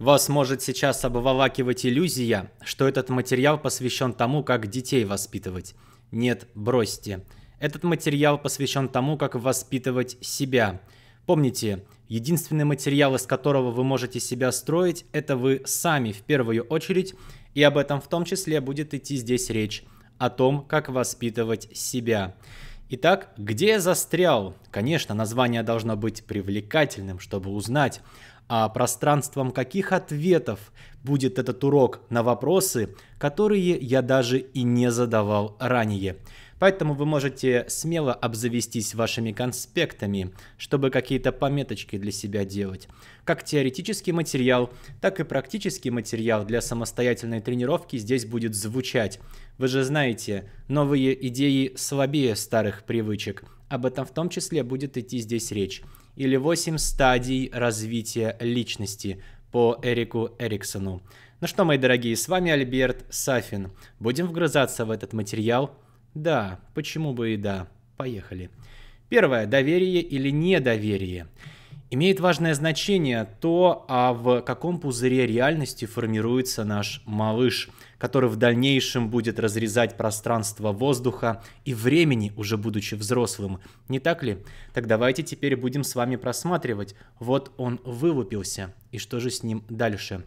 Вас может сейчас обволакивать иллюзия, что этот материал посвящен тому, как детей воспитывать. Нет, бросьте. Этот материал посвящен тому, как воспитывать себя. Помните, единственный материал, из которого вы можете себя строить, это вы сами в первую очередь, и об этом в том числе будет идти здесь речь, о том, как воспитывать себя. Итак, где я застрял? Конечно, название должно быть привлекательным, чтобы узнать, а пространством каких ответов будет этот урок на вопросы, которые я даже и не задавал ранее. Поэтому вы можете смело обзавестись вашими конспектами, чтобы какие-то пометочки для себя делать. Как теоретический материал, так и практический материал для самостоятельной тренировки здесь будет звучать. Вы же знаете, новые идеи слабее старых привычек. Об этом в том числе будет идти здесь речь или 8 стадий развития личности по Эрику Эриксону. Ну что, мои дорогие, с вами Альберт Сафин. Будем вгрызаться в этот материал? Да, почему бы и да. Поехали. Первое. Доверие или недоверие. Имеет важное значение то, а в каком пузыре реальности формируется наш малыш – который в дальнейшем будет разрезать пространство воздуха и времени, уже будучи взрослым. Не так ли? Так давайте теперь будем с вами просматривать. Вот он вылупился, и что же с ним дальше?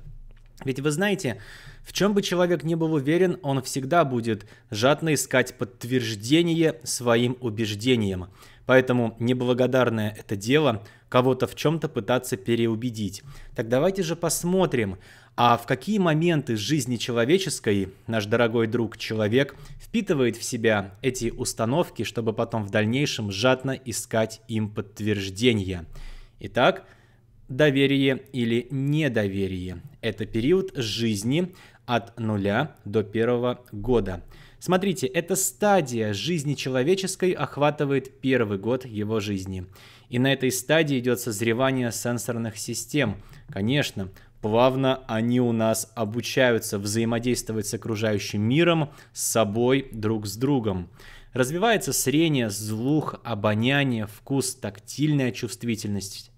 Ведь вы знаете, в чем бы человек ни был уверен, он всегда будет жадно искать подтверждение своим убеждениям. Поэтому неблагодарное это дело кого-то в чем-то пытаться переубедить. Так давайте же посмотрим, а в какие моменты жизни человеческой наш дорогой друг человек впитывает в себя эти установки, чтобы потом в дальнейшем жадно искать им подтверждение. Итак, доверие или недоверие – это период жизни от нуля до первого года. Смотрите, эта стадия жизни человеческой охватывает первый год его жизни. И на этой стадии идет созревание сенсорных систем. Конечно, Плавно они у нас обучаются взаимодействовать с окружающим миром, с собой, друг с другом. Развивается зрение, слух, обоняние, вкус, тактильная чувствительность.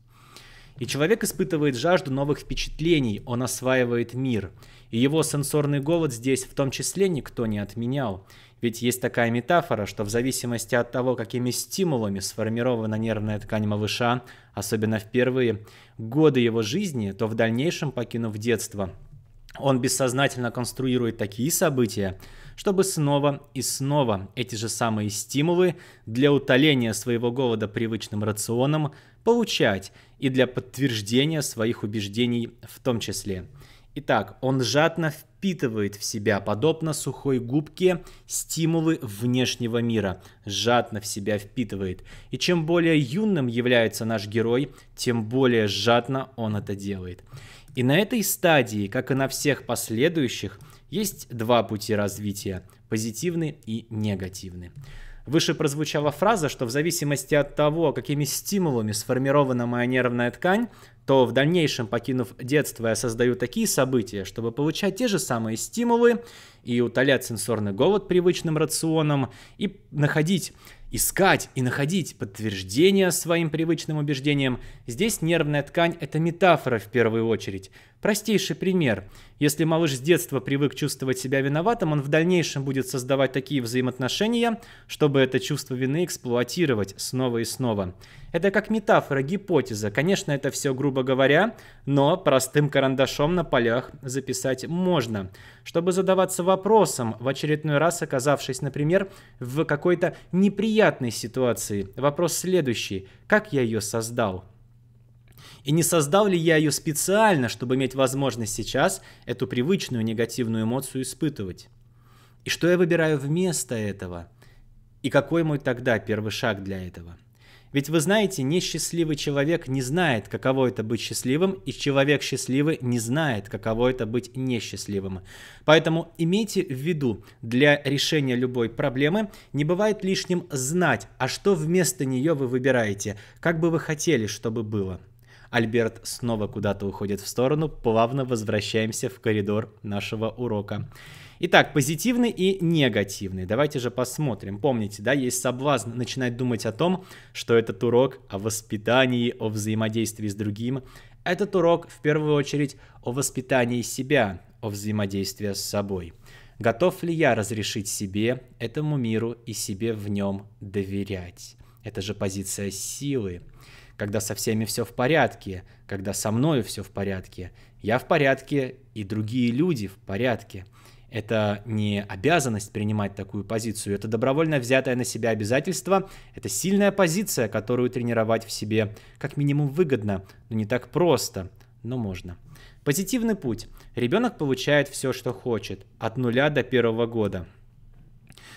И человек испытывает жажду новых впечатлений, он осваивает мир. И его сенсорный голод здесь в том числе никто не отменял. Ведь есть такая метафора, что в зависимости от того, какими стимулами сформирована нервная ткань малыша, особенно в первые годы его жизни, то в дальнейшем, покинув детство, он бессознательно конструирует такие события, чтобы снова и снова эти же самые стимулы для утоления своего голода привычным рационом получать и для подтверждения своих убеждений в том числе. Итак, он жадно впитывает в себя, подобно сухой губке, стимулы внешнего мира, жадно в себя впитывает. И чем более юным является наш герой, тем более жадно он это делает. И на этой стадии, как и на всех последующих, есть два пути развития – позитивный и негативный. Выше прозвучала фраза, что в зависимости от того, какими стимулами сформирована моя нервная ткань, то в дальнейшем, покинув детство, я создаю такие события, чтобы получать те же самые стимулы и утолять сенсорный голод привычным рационом, и находить, искать и находить подтверждение своим привычным убеждениям. Здесь нервная ткань – это метафора в первую очередь. Простейший пример. Если малыш с детства привык чувствовать себя виноватым, он в дальнейшем будет создавать такие взаимоотношения, чтобы это чувство вины эксплуатировать снова и снова. Это как метафора, гипотеза. Конечно, это все грубо говоря, но простым карандашом на полях записать можно. Чтобы задаваться вопросом, в очередной раз оказавшись, например, в какой-то неприятной ситуации. Вопрос следующий. Как я ее создал? И не создал ли я ее специально, чтобы иметь возможность сейчас эту привычную негативную эмоцию испытывать? И что я выбираю вместо этого? И какой мой тогда первый шаг для этого? Ведь вы знаете, несчастливый человек не знает, каково это быть счастливым, и человек счастливый не знает, каково это быть несчастливым. Поэтому имейте в виду, для решения любой проблемы не бывает лишним знать, а что вместо нее вы выбираете, как бы вы хотели, чтобы было. Альберт снова куда-то уходит в сторону, плавно возвращаемся в коридор нашего урока. Итак, позитивный и негативный. Давайте же посмотрим. Помните, да, есть соблазн начинать думать о том, что этот урок о воспитании, о взаимодействии с другим. Этот урок в первую очередь о воспитании себя, о взаимодействии с собой. Готов ли я разрешить себе, этому миру и себе в нем доверять? Это же позиция силы когда со всеми все в порядке, когда со мною все в порядке. Я в порядке, и другие люди в порядке. Это не обязанность принимать такую позицию, это добровольно взятое на себя обязательство, это сильная позиция, которую тренировать в себе как минимум выгодно, но не так просто, но можно. Позитивный путь. Ребенок получает все, что хочет, от нуля до первого года.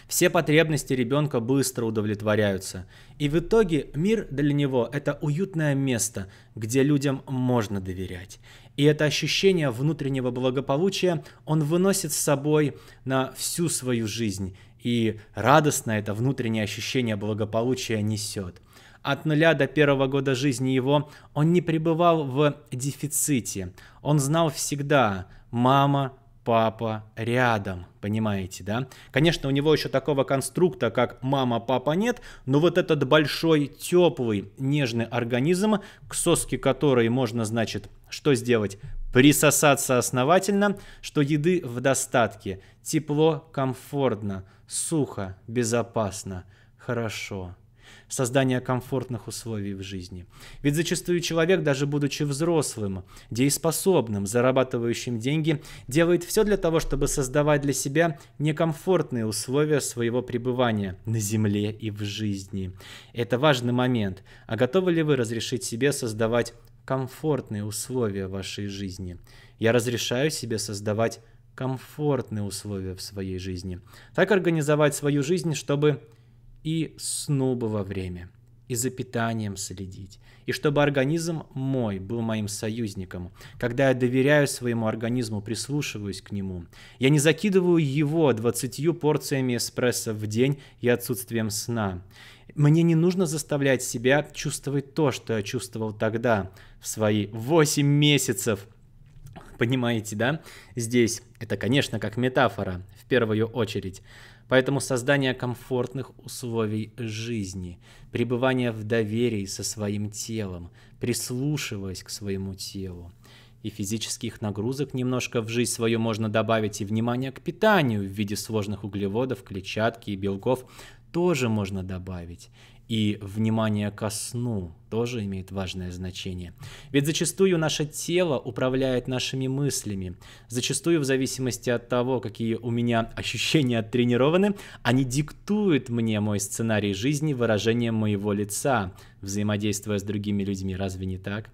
Все потребности ребенка быстро удовлетворяются. И в итоге мир для него – это уютное место, где людям можно доверять. И это ощущение внутреннего благополучия он выносит с собой на всю свою жизнь. И радостно это внутреннее ощущение благополучия несет – от нуля до первого года жизни его он не пребывал в дефиците. Он знал всегда «мама», папа рядом, понимаете, да? Конечно, у него еще такого конструкта, как мама, папа нет, но вот этот большой, теплый, нежный организм, к соске которой можно, значит, что сделать? Присосаться основательно, что еды в достатке, тепло, комфортно, сухо, безопасно, хорошо создания комфортных условий в жизни. Ведь зачастую человек, даже будучи взрослым, дееспособным, зарабатывающим деньги, делает все для того, чтобы создавать для себя некомфортные условия своего пребывания на Земле и в жизни. Это важный момент. А готовы ли вы разрешить себе создавать комфортные условия в вашей жизни? Я разрешаю себе создавать комфортные условия в своей жизни. Так организовать свою жизнь, чтобы и снова во время, и за питанием следить, и чтобы организм мой был моим союзником. Когда я доверяю своему организму, прислушиваюсь к нему, я не закидываю его 20 порциями эспрессо в день и отсутствием сна. Мне не нужно заставлять себя чувствовать то, что я чувствовал тогда, в свои 8 месяцев – Понимаете, да? Здесь это, конечно, как метафора в первую очередь. Поэтому создание комфортных условий жизни, пребывание в доверии со своим телом, прислушиваясь к своему телу, и физических нагрузок немножко в жизнь свою можно добавить, и внимание к питанию в виде сложных углеводов, клетчатки и белков тоже можно добавить. И внимание ко сну тоже имеет важное значение. Ведь зачастую наше тело управляет нашими мыслями. Зачастую в зависимости от того, какие у меня ощущения оттренированы, они диктуют мне мой сценарий жизни выражение моего лица, взаимодействуя с другими людьми. Разве не так?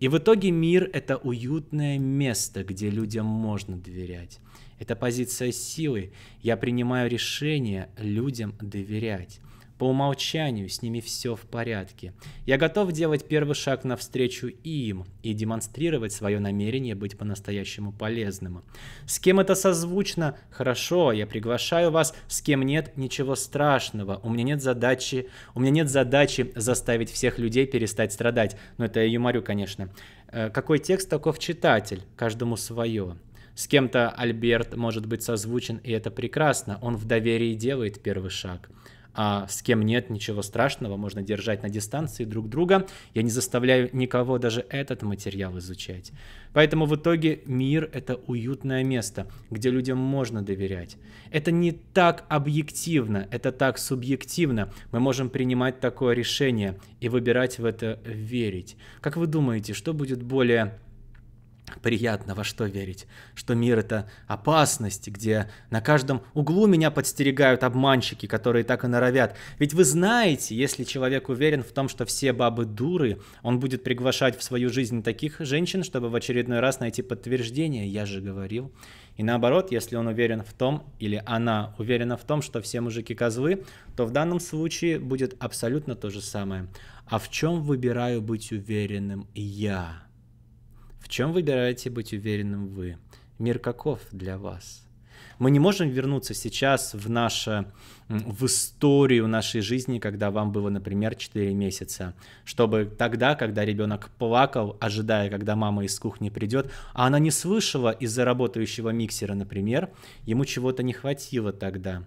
И в итоге мир — это уютное место, где людям можно доверять. Это позиция силы. Я принимаю решение людям доверять. По умолчанию с ними все в порядке. Я готов делать первый шаг навстречу им и демонстрировать свое намерение быть по-настоящему полезным. С кем это созвучно? Хорошо, я приглашаю вас. С кем нет? Ничего страшного. У меня нет задачи, у меня нет задачи заставить всех людей перестать страдать. Но это я юморю, конечно. Э, какой текст, таков читатель. Каждому свое. С кем-то Альберт может быть созвучен, и это прекрасно. Он в доверии делает первый шаг а с кем нет ничего страшного, можно держать на дистанции друг друга. Я не заставляю никого даже этот материал изучать. Поэтому в итоге мир — это уютное место, где людям можно доверять. Это не так объективно, это так субъективно. Мы можем принимать такое решение и выбирать в это верить. Как вы думаете, что будет более приятно, во что верить, что мир это опасность, где на каждом углу меня подстерегают обманщики, которые так и норовят. Ведь вы знаете, если человек уверен в том, что все бабы дуры, он будет приглашать в свою жизнь таких женщин, чтобы в очередной раз найти подтверждение, я же говорил. И наоборот, если он уверен в том, или она уверена в том, что все мужики козлы, то в данном случае будет абсолютно то же самое. А в чем выбираю быть уверенным я? чем выбираете быть уверенным вы? Мир каков для вас? Мы не можем вернуться сейчас в наше, в историю нашей жизни, когда вам было, например, 4 месяца, чтобы тогда, когда ребенок плакал, ожидая, когда мама из кухни придет, а она не слышала из-за работающего миксера, например, ему чего-то не хватило тогда.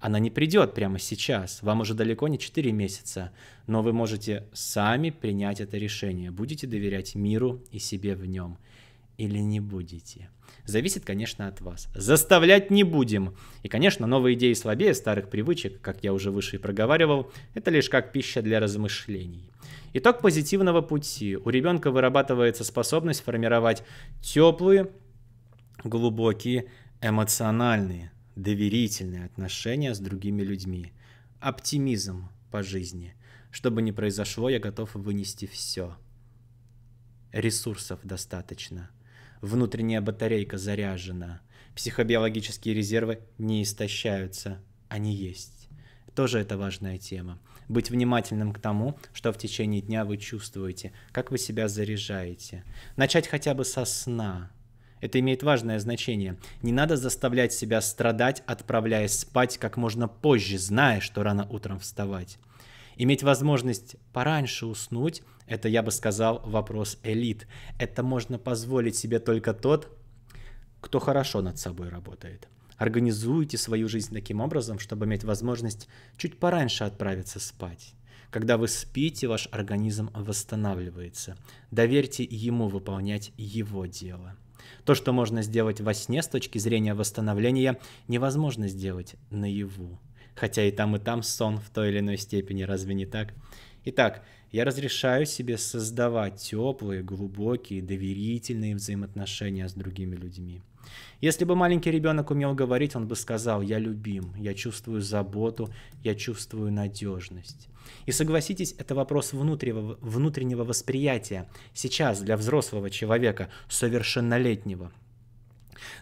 Она не придет прямо сейчас, вам уже далеко не 4 месяца, но вы можете сами принять это решение. Будете доверять миру и себе в нем или не будете. Зависит, конечно, от вас. Заставлять не будем. И, конечно, новые идеи слабее старых привычек, как я уже выше и проговаривал, это лишь как пища для размышлений. Итог позитивного пути. У ребенка вырабатывается способность формировать теплые, глубокие, эмоциональные доверительные отношения с другими людьми, оптимизм по жизни. Что бы ни произошло, я готов вынести все. Ресурсов достаточно. Внутренняя батарейка заряжена. Психобиологические резервы не истощаются. Они есть. Тоже это важная тема. Быть внимательным к тому, что в течение дня вы чувствуете, как вы себя заряжаете. Начать хотя бы со сна это имеет важное значение. Не надо заставлять себя страдать, отправляясь спать как можно позже, зная, что рано утром вставать. Иметь возможность пораньше уснуть – это, я бы сказал, вопрос элит. Это можно позволить себе только тот, кто хорошо над собой работает. Организуйте свою жизнь таким образом, чтобы иметь возможность чуть пораньше отправиться спать. Когда вы спите, ваш организм восстанавливается. Доверьте ему выполнять его дело. То, что можно сделать во сне с точки зрения восстановления, невозможно сделать наяву. Хотя и там, и там сон в той или иной степени, разве не так? Итак, я разрешаю себе создавать теплые, глубокие, доверительные взаимоотношения с другими людьми. Если бы маленький ребенок умел говорить, он бы сказал «я любим», «я чувствую заботу», «я чувствую надежность». И согласитесь, это вопрос внутреннего, внутреннего восприятия сейчас для взрослого человека, совершеннолетнего –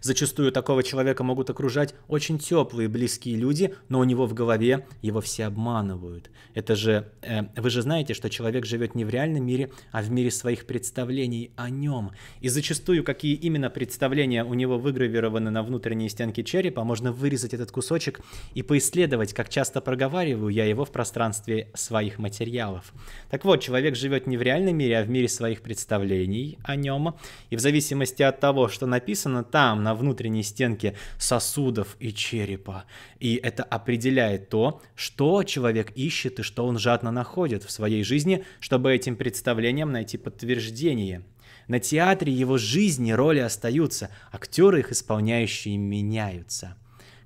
Зачастую такого человека могут окружать очень теплые, близкие люди, но у него в голове его все обманывают. Это же, э, вы же знаете, что человек живет не в реальном мире, а в мире своих представлений о нем. И зачастую, какие именно представления у него выгравированы на внутренней стенке черепа, можно вырезать этот кусочек и поисследовать, как часто проговариваю я его в пространстве своих материалов. Так вот, человек живет не в реальном мире, а в мире своих представлений о нем. И в зависимости от того, что написано там, там, на внутренней стенке сосудов и черепа. И это определяет то, что человек ищет и что он жадно находит в своей жизни, чтобы этим представлением найти подтверждение. На театре его жизни роли остаются, актеры их исполняющие меняются.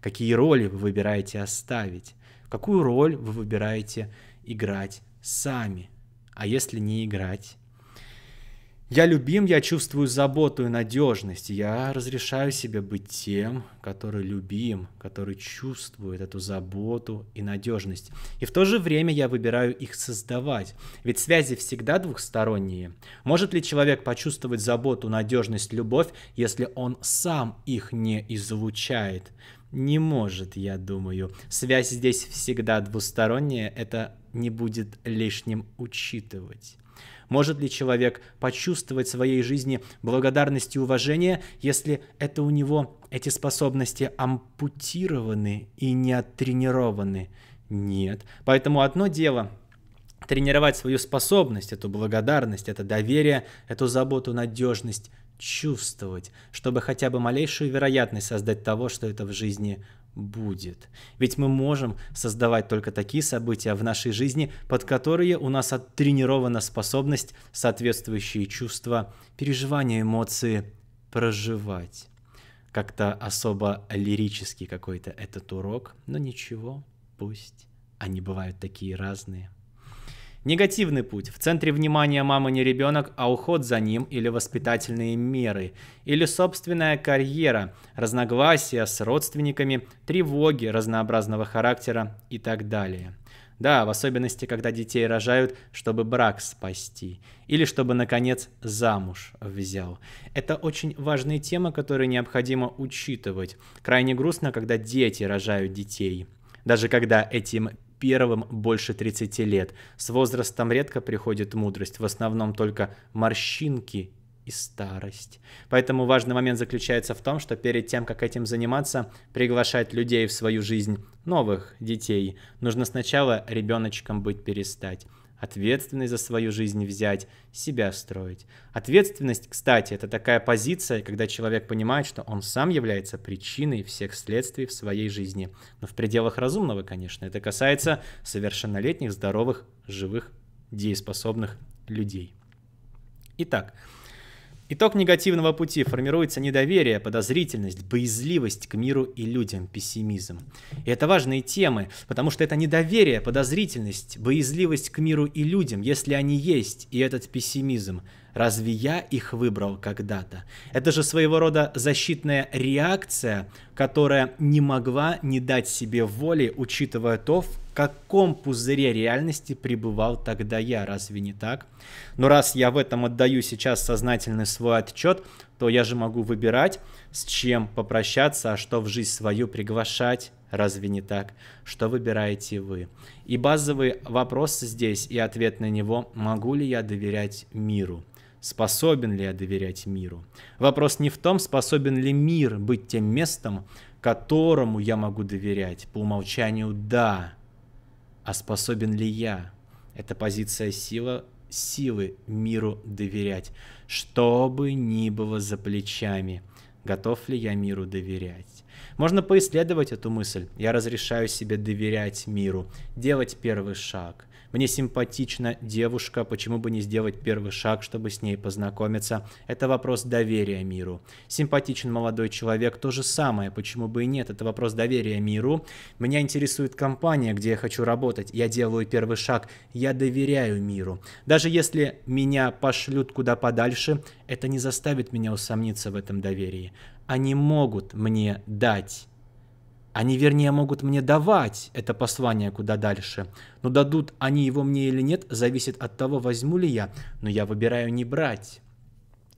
Какие роли вы выбираете оставить? Какую роль вы выбираете играть сами? А если не играть? Я любим, я чувствую заботу и надежность. Я разрешаю себе быть тем, который любим, который чувствует эту заботу и надежность. И в то же время я выбираю их создавать. Ведь связи всегда двухсторонние. Может ли человек почувствовать заботу, надежность, любовь, если он сам их не излучает? Не может, я думаю. Связь здесь всегда двусторонняя, это не будет лишним учитывать. Может ли человек почувствовать в своей жизни благодарность и уважение, если это у него эти способности ампутированы и не оттренированы? Нет. Поэтому одно дело тренировать свою способность, эту благодарность, это доверие, эту заботу, надежность, чувствовать, чтобы хотя бы малейшую вероятность создать того, что это в жизни будет. Ведь мы можем создавать только такие события в нашей жизни, под которые у нас оттренирована способность, соответствующие чувства, переживания, эмоции проживать. Как-то особо лирический какой-то этот урок, но ничего, пусть они бывают такие разные – Негативный путь. В центре внимания мама не ребенок, а уход за ним или воспитательные меры. Или собственная карьера, разногласия с родственниками, тревоги разнообразного характера и так далее. Да, в особенности, когда детей рожают, чтобы брак спасти. Или чтобы, наконец, замуж взял. Это очень важная тема которую необходимо учитывать. Крайне грустно, когда дети рожают детей. Даже когда этим первым больше 30 лет. С возрастом редко приходит мудрость, в основном только морщинки и старость. Поэтому важный момент заключается в том, что перед тем, как этим заниматься, приглашать людей в свою жизнь, новых детей, нужно сначала ребеночком быть перестать ответственность за свою жизнь взять, себя строить. Ответственность, кстати, это такая позиция, когда человек понимает, что он сам является причиной всех следствий в своей жизни. Но в пределах разумного, конечно, это касается совершеннолетних, здоровых, живых, дееспособных людей. Итак, Итог негативного пути. Формируется недоверие, подозрительность, боязливость к миру и людям, пессимизм. И это важные темы, потому что это недоверие, подозрительность, боязливость к миру и людям, если они есть, и этот пессимизм. Разве я их выбрал когда-то? Это же своего рода защитная реакция, которая не могла не дать себе воли, учитывая то, каком пузыре реальности пребывал тогда я, разве не так? Но раз я в этом отдаю сейчас сознательный свой отчет, то я же могу выбирать, с чем попрощаться, а что в жизнь свою приглашать. Разве не так? Что выбираете вы? И базовый вопрос здесь и ответ на него – могу ли я доверять миру? Способен ли я доверять миру? Вопрос не в том, способен ли мир быть тем местом, которому я могу доверять. По умолчанию – да. А способен ли я? Это позиция сила, силы миру доверять. Что бы ни было за плечами, готов ли я миру доверять? Можно поисследовать эту мысль. Я разрешаю себе доверять миру, делать первый шаг. Мне симпатична девушка, почему бы не сделать первый шаг, чтобы с ней познакомиться? Это вопрос доверия миру. Симпатичен молодой человек, то же самое, почему бы и нет? Это вопрос доверия миру. Меня интересует компания, где я хочу работать. Я делаю первый шаг, я доверяю миру. Даже если меня пошлют куда подальше, это не заставит меня усомниться в этом доверии. Они могут мне дать они, вернее, могут мне давать это послание куда дальше. Но дадут они его мне или нет, зависит от того, возьму ли я. Но я выбираю не брать.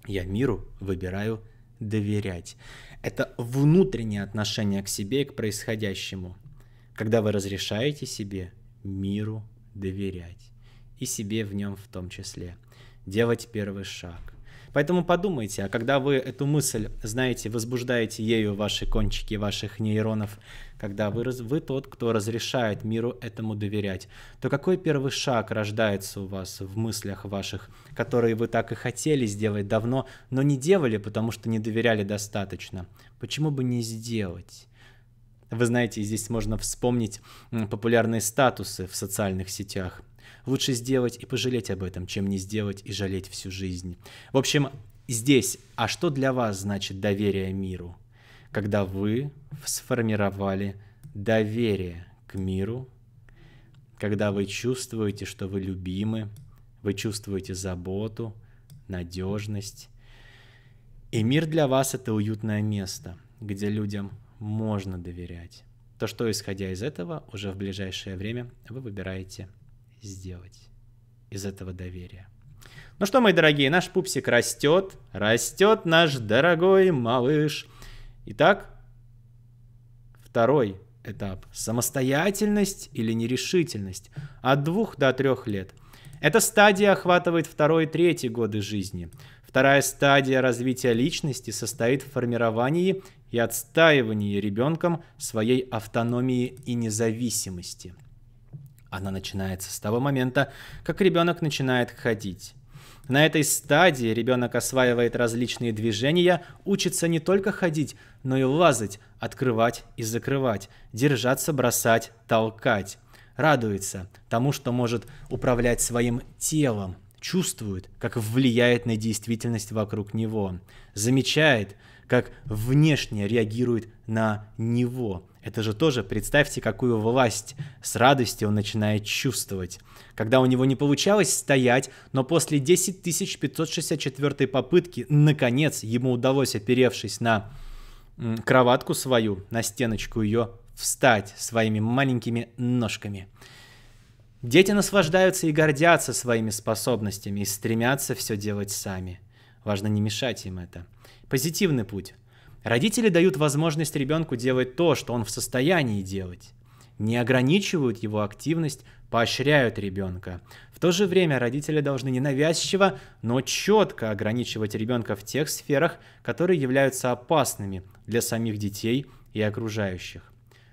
Я миру выбираю доверять. Это внутреннее отношение к себе и к происходящему. Когда вы разрешаете себе миру доверять. И себе в нем в том числе. Делать первый шаг – Поэтому подумайте, а когда вы эту мысль знаете, возбуждаете ею ваши кончики ваших нейронов, когда вы, вы тот, кто разрешает миру этому доверять, то какой первый шаг рождается у вас в мыслях ваших, которые вы так и хотели сделать давно, но не делали, потому что не доверяли достаточно? Почему бы не сделать? Вы знаете, здесь можно вспомнить популярные статусы в социальных сетях – Лучше сделать и пожалеть об этом, чем не сделать и жалеть всю жизнь. В общем, здесь, а что для вас значит доверие миру? Когда вы сформировали доверие к миру, когда вы чувствуете, что вы любимы, вы чувствуете заботу, надежность. И мир для вас это уютное место, где людям можно доверять. То, что исходя из этого, уже в ближайшее время вы выбираете сделать из этого доверия. Ну что, мои дорогие, наш пупсик растет, растет наш дорогой малыш. Итак, второй этап. Самостоятельность или нерешительность от двух до трех лет. Эта стадия охватывает второй и третий годы жизни. Вторая стадия развития личности состоит в формировании и отстаивании ребенком своей автономии и независимости – она начинается с того момента, как ребенок начинает ходить. На этой стадии ребенок осваивает различные движения, учится не только ходить, но и лазать, открывать и закрывать, держаться, бросать, толкать. Радуется тому, что может управлять своим телом, чувствует, как влияет на действительность вокруг него, замечает, как внешне реагирует на него. Это же тоже, представьте, какую власть с радостью он начинает чувствовать. Когда у него не получалось стоять, но после 10 564 попытки, наконец, ему удалось, оперевшись на кроватку свою, на стеночку ее, встать своими маленькими ножками. Дети наслаждаются и гордятся своими способностями и стремятся все делать сами. Важно не мешать им это – Позитивный путь. Родители дают возможность ребенку делать то, что он в состоянии делать. Не ограничивают его активность, поощряют ребенка. В то же время родители должны ненавязчиво, но четко ограничивать ребенка в тех сферах, которые являются опасными для самих детей и окружающих.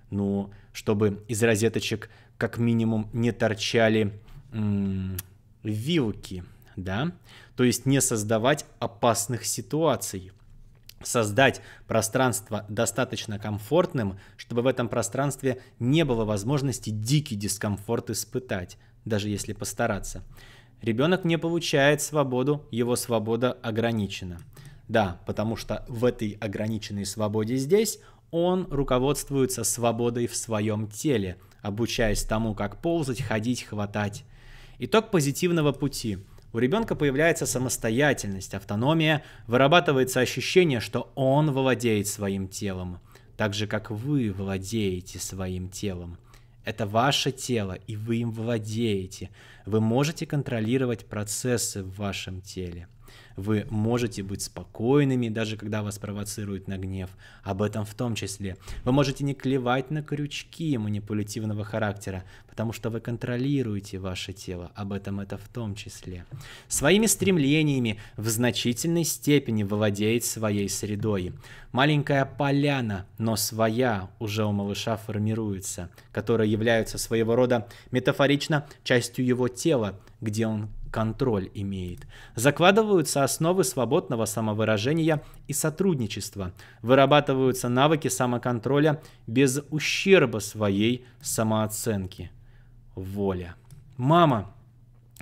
Ну, чтобы из розеточек как минимум не торчали м- вилки, да? То есть не создавать опасных ситуаций создать пространство достаточно комфортным, чтобы в этом пространстве не было возможности дикий дискомфорт испытать, даже если постараться. Ребенок не получает свободу, его свобода ограничена. Да, потому что в этой ограниченной свободе здесь он руководствуется свободой в своем теле, обучаясь тому, как ползать, ходить, хватать. Итог позитивного пути – у ребенка появляется самостоятельность, автономия, вырабатывается ощущение, что он владеет своим телом, так же как вы владеете своим телом. Это ваше тело, и вы им владеете. Вы можете контролировать процессы в вашем теле. Вы можете быть спокойными, даже когда вас провоцируют на гнев, об этом в том числе. Вы можете не клевать на крючки манипулятивного характера, потому что вы контролируете ваше тело, об этом это в том числе. Своими стремлениями в значительной степени владеет своей средой. Маленькая поляна, но своя уже у малыша формируется, которая является своего рода метафорично частью его тела, где он контроль имеет. Закладываются основы свободного самовыражения и сотрудничества. Вырабатываются навыки самоконтроля без ущерба своей самооценки. Воля. Мама,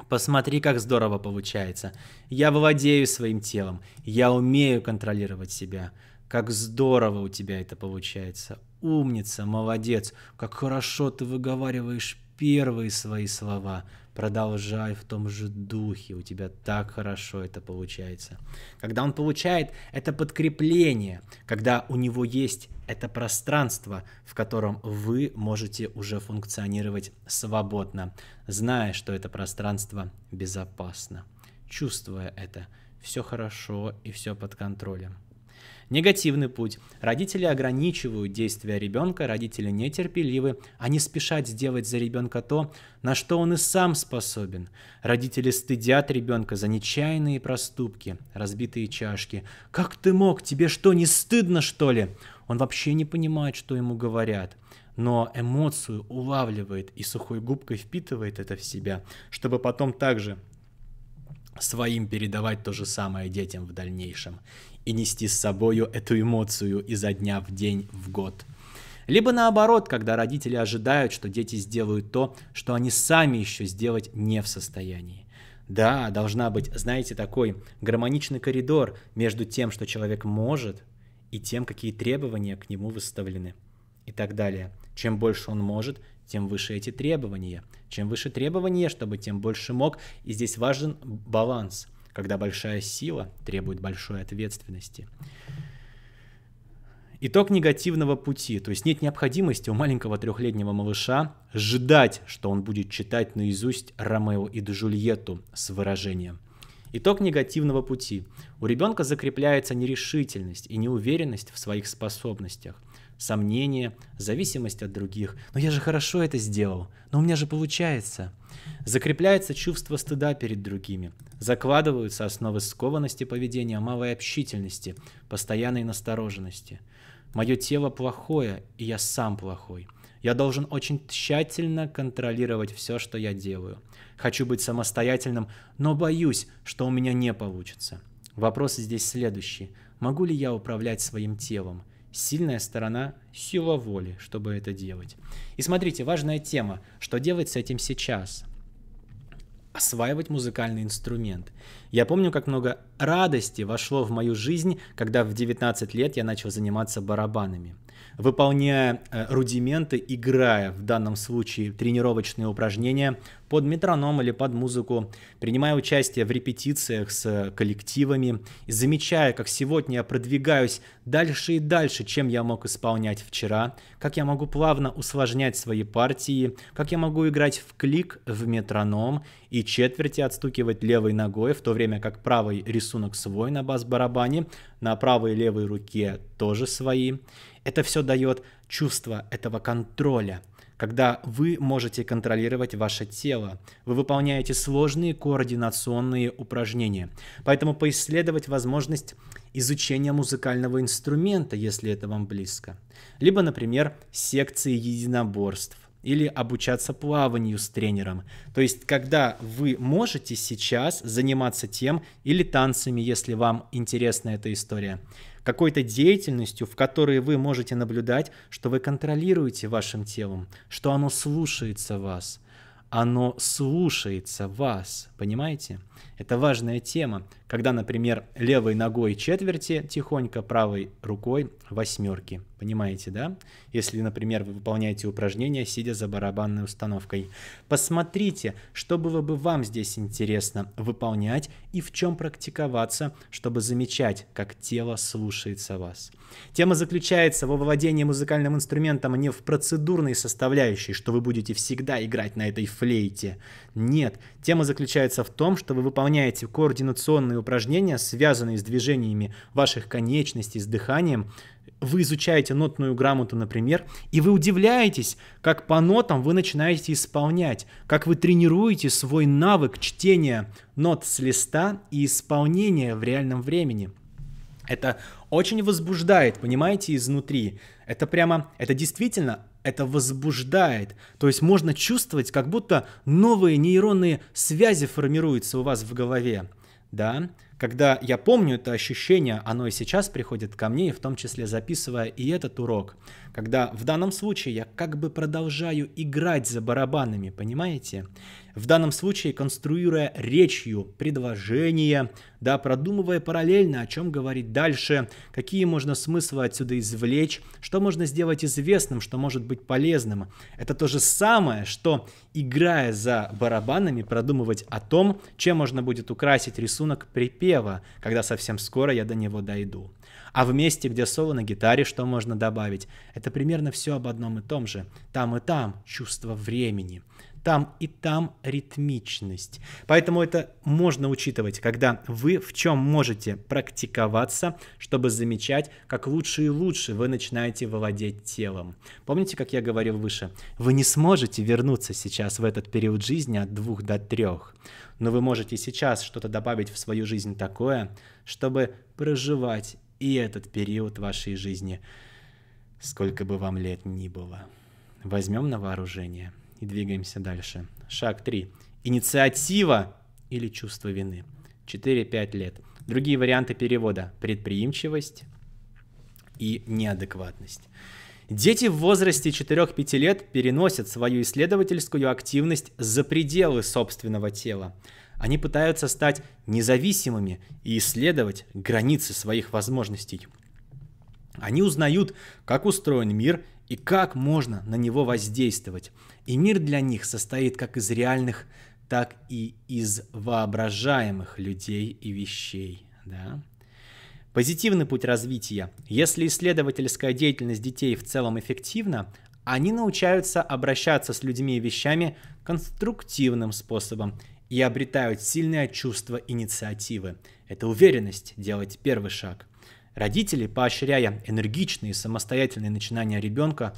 Посмотри, как здорово получается. Я владею своим телом. Я умею контролировать себя. Как здорово у тебя это получается. Умница, молодец. Как хорошо ты выговариваешь первые свои слова продолжай в том же духе, у тебя так хорошо это получается. Когда он получает это подкрепление, когда у него есть это пространство, в котором вы можете уже функционировать свободно, зная, что это пространство безопасно, чувствуя это, все хорошо и все под контролем. Негативный путь. Родители ограничивают действия ребенка, родители нетерпеливы, они а спешат сделать за ребенка то, на что он и сам способен. Родители стыдят ребенка за нечаянные проступки, разбитые чашки. «Как ты мог? Тебе что, не стыдно, что ли?» Он вообще не понимает, что ему говорят но эмоцию улавливает и сухой губкой впитывает это в себя, чтобы потом также своим передавать то же самое детям в дальнейшем и нести с собою эту эмоцию изо дня в день в год. Либо наоборот, когда родители ожидают, что дети сделают то, что они сами еще сделать не в состоянии. Да, должна быть, знаете, такой гармоничный коридор между тем, что человек может, и тем, какие требования к нему выставлены и так далее. Чем больше он может, тем выше эти требования. Чем выше требования, чтобы тем больше мог. И здесь важен баланс – когда большая сила требует большой ответственности. Итог негативного пути, то есть нет необходимости у маленького трехлетнего малыша ждать, что он будет читать наизусть Ромео и Джульетту с выражением. Итог негативного пути. У ребенка закрепляется нерешительность и неуверенность в своих способностях – сомнения, зависимость от других. Но я же хорошо это сделал, но у меня же получается. Закрепляется чувство стыда перед другими. Закладываются основы скованности поведения, малой общительности, постоянной настороженности. Мое тело плохое, и я сам плохой. Я должен очень тщательно контролировать все, что я делаю. Хочу быть самостоятельным, но боюсь, что у меня не получится. Вопрос здесь следующий. Могу ли я управлять своим телом? сильная сторона – сила воли, чтобы это делать. И смотрите, важная тема, что делать с этим сейчас – осваивать музыкальный инструмент. Я помню, как много радости вошло в мою жизнь, когда в 19 лет я начал заниматься барабанами выполняя э, рудименты, играя в данном случае тренировочные упражнения под метроном или под музыку, принимая участие в репетициях с э, коллективами, и замечая, как сегодня я продвигаюсь дальше и дальше, чем я мог исполнять вчера, как я могу плавно усложнять свои партии, как я могу играть в клик, в метроном и четверти отстукивать левой ногой, в то время как правый рисунок свой на бас-барабане, на правой и левой руке тоже свои. Это все дает чувство этого контроля, когда вы можете контролировать ваше тело. Вы выполняете сложные координационные упражнения. Поэтому поисследовать возможность изучения музыкального инструмента, если это вам близко. Либо, например, секции единоборств или обучаться плаванию с тренером. То есть, когда вы можете сейчас заниматься тем или танцами, если вам интересна эта история, какой-то деятельностью, в которой вы можете наблюдать, что вы контролируете вашим телом, что оно слушается вас. Оно слушается вас понимаете? Это важная тема, когда, например, левой ногой четверти тихонько, правой рукой восьмерки, понимаете, да? Если, например, вы выполняете упражнение, сидя за барабанной установкой. Посмотрите, что было бы вам здесь интересно выполнять и в чем практиковаться, чтобы замечать, как тело слушается вас. Тема заключается во владении музыкальным инструментом не в процедурной составляющей, что вы будете всегда играть на этой флейте. Нет, тема заключается заключается в том, что вы выполняете координационные упражнения, связанные с движениями ваших конечностей, с дыханием. Вы изучаете нотную грамоту, например, и вы удивляетесь, как по нотам вы начинаете исполнять, как вы тренируете свой навык чтения нот с листа и исполнения в реальном времени. Это очень возбуждает, понимаете, изнутри. Это прямо, это действительно это возбуждает. То есть можно чувствовать, как будто новые нейронные связи формируются у вас в голове. Да? когда я помню это ощущение, оно и сейчас приходит ко мне, и в том числе записывая и этот урок, когда в данном случае я как бы продолжаю играть за барабанами, понимаете? В данном случае конструируя речью предложение, да, продумывая параллельно, о чем говорить дальше, какие можно смыслы отсюда извлечь, что можно сделать известным, что может быть полезным. Это то же самое, что играя за барабанами, продумывать о том, чем можно будет украсить рисунок при припева, когда совсем скоро я до него дойду. А в месте, где соло на гитаре, что можно добавить? Это примерно все об одном и том же. Там и там чувство времени – там и там ритмичность. Поэтому это можно учитывать, когда вы в чем можете практиковаться, чтобы замечать, как лучше и лучше вы начинаете владеть телом. Помните, как я говорил выше? Вы не сможете вернуться сейчас в этот период жизни от двух до трех, но вы можете сейчас что-то добавить в свою жизнь такое, чтобы проживать и этот период вашей жизни, сколько бы вам лет ни было. Возьмем на вооружение – и двигаемся дальше. Шаг 3. Инициатива или чувство вины. 4-5 лет. Другие варианты перевода. Предприимчивость и неадекватность. Дети в возрасте 4-5 лет переносят свою исследовательскую активность за пределы собственного тела. Они пытаются стать независимыми и исследовать границы своих возможностей. Они узнают, как устроен мир и как можно на него воздействовать. И мир для них состоит как из реальных, так и из воображаемых людей и вещей. Да? Позитивный путь развития. Если исследовательская деятельность детей в целом эффективна, они научаются обращаться с людьми и вещами конструктивным способом и обретают сильное чувство инициативы. Это уверенность делать первый шаг – Родители, поощряя энергичные и самостоятельные начинания ребенка,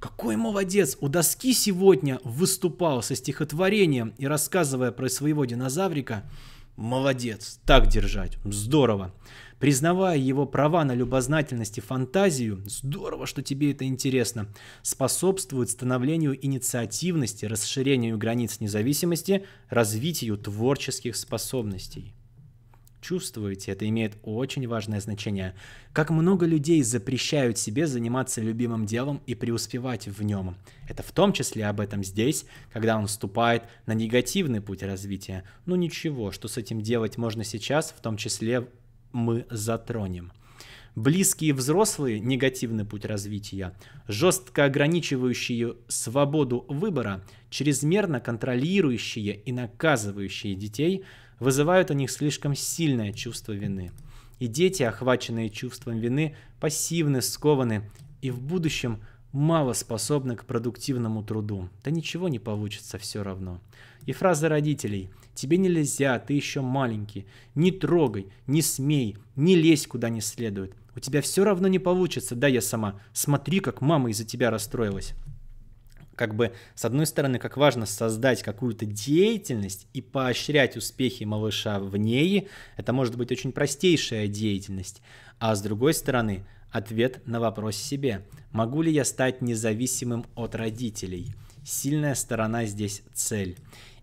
какой молодец, у доски сегодня выступал со стихотворением и рассказывая про своего динозаврика, молодец, так держать, здорово. Признавая его права на любознательность и фантазию, здорово, что тебе это интересно, способствует становлению инициативности, расширению границ независимости, развитию творческих способностей чувствуете, это имеет очень важное значение. Как много людей запрещают себе заниматься любимым делом и преуспевать в нем. Это в том числе об этом здесь, когда он вступает на негативный путь развития. Ну ничего, что с этим делать можно сейчас, в том числе мы затронем. Близкие взрослые – негативный путь развития, жестко ограничивающие свободу выбора, чрезмерно контролирующие и наказывающие детей – вызывают у них слишком сильное чувство вины. И дети, охваченные чувством вины, пассивны, скованы и в будущем мало способны к продуктивному труду. Да ничего не получится все равно. И фраза родителей «Тебе нельзя, ты еще маленький, не трогай, не смей, не лезь куда не следует, у тебя все равно не получится, да я сама, смотри, как мама из-за тебя расстроилась» как бы, с одной стороны, как важно создать какую-то деятельность и поощрять успехи малыша в ней, это может быть очень простейшая деятельность, а с другой стороны, ответ на вопрос себе, могу ли я стать независимым от родителей? Сильная сторона здесь цель.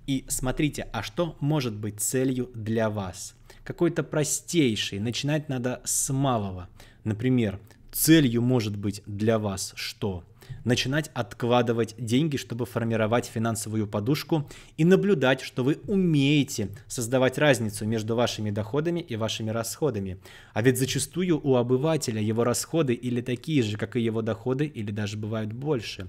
И смотрите, а что может быть целью для вас? Какой-то простейший, начинать надо с малого. Например, целью может быть для вас что? начинать откладывать деньги, чтобы формировать финансовую подушку и наблюдать, что вы умеете создавать разницу между вашими доходами и вашими расходами. А ведь зачастую у обывателя его расходы или такие же, как и его доходы, или даже бывают больше.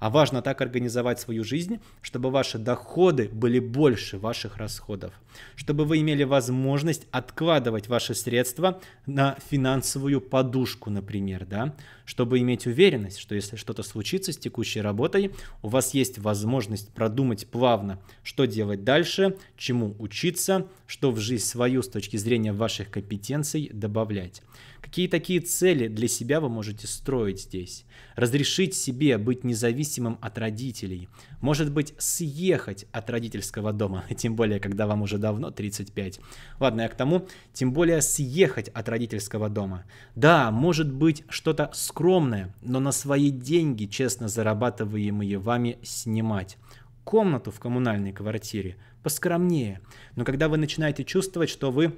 А важно так организовать свою жизнь, чтобы ваши доходы были больше ваших расходов, чтобы вы имели возможность откладывать ваши средства на финансовую подушку, например, да, чтобы иметь уверенность, что если что-то случится с текущей работой, у вас есть возможность продумать плавно, что делать дальше, чему учиться, что в жизнь свою с точки зрения ваших компетенций добавлять. Какие такие цели для себя вы можете строить здесь? Разрешить себе быть независимым от родителей. Может быть, съехать от родительского дома, тем более, когда вам уже давно 35. Ладно, я к тому, тем более съехать от родительского дома. Да, может быть, что-то скромное, но на свои деньги, честно зарабатываемые вами, снимать комнату в коммунальной квартире поскромнее. Но когда вы начинаете чувствовать, что вы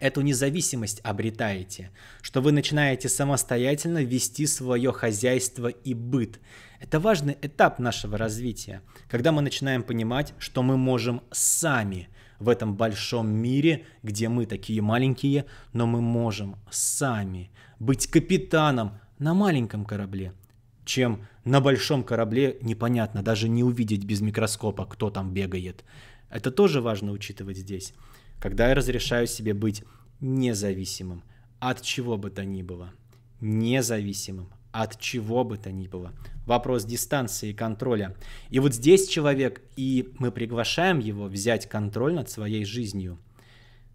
эту независимость обретаете, что вы начинаете самостоятельно вести свое хозяйство и быт. Это важный этап нашего развития, когда мы начинаем понимать, что мы можем сами в этом большом мире, где мы такие маленькие, но мы можем сами быть капитаном на маленьком корабле, чем на большом корабле непонятно даже не увидеть без микроскопа, кто там бегает. Это тоже важно учитывать здесь когда я разрешаю себе быть независимым от чего бы то ни было. Независимым от чего бы то ни было. Вопрос дистанции и контроля. И вот здесь человек, и мы приглашаем его взять контроль над своей жизнью –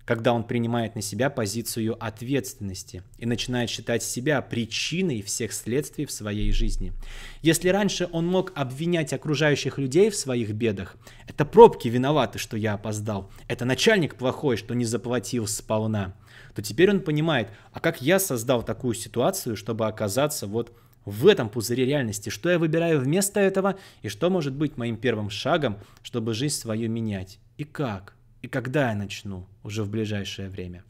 когда он принимает на себя позицию ответственности и начинает считать себя причиной всех следствий в своей жизни. Если раньше он мог обвинять окружающих людей в своих бедах, это пробки виноваты, что я опоздал, это начальник плохой, что не заплатил сполна, то теперь он понимает, а как я создал такую ситуацию, чтобы оказаться вот в этом пузыре реальности, что я выбираю вместо этого и что может быть моим первым шагом, чтобы жизнь свою менять и как и когда я начну уже в ближайшее время.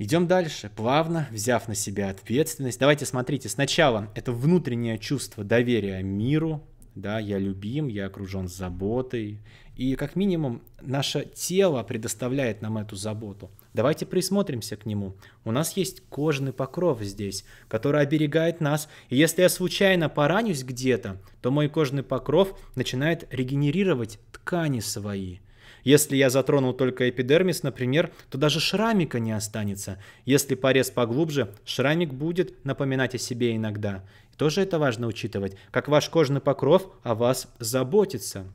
Идем дальше, плавно взяв на себя ответственность. Давайте смотрите, сначала это внутреннее чувство доверия миру, да, я любим, я окружен заботой. И как минимум наше тело предоставляет нам эту заботу. Давайте присмотримся к нему. У нас есть кожный покров здесь, который оберегает нас. И если я случайно поранюсь где-то, то мой кожный покров начинает регенерировать ткани свои. Если я затронул только эпидермис, например, то даже шрамика не останется. Если порез поглубже, шрамик будет напоминать о себе иногда. тоже это важно учитывать, как ваш кожный покров о вас заботится.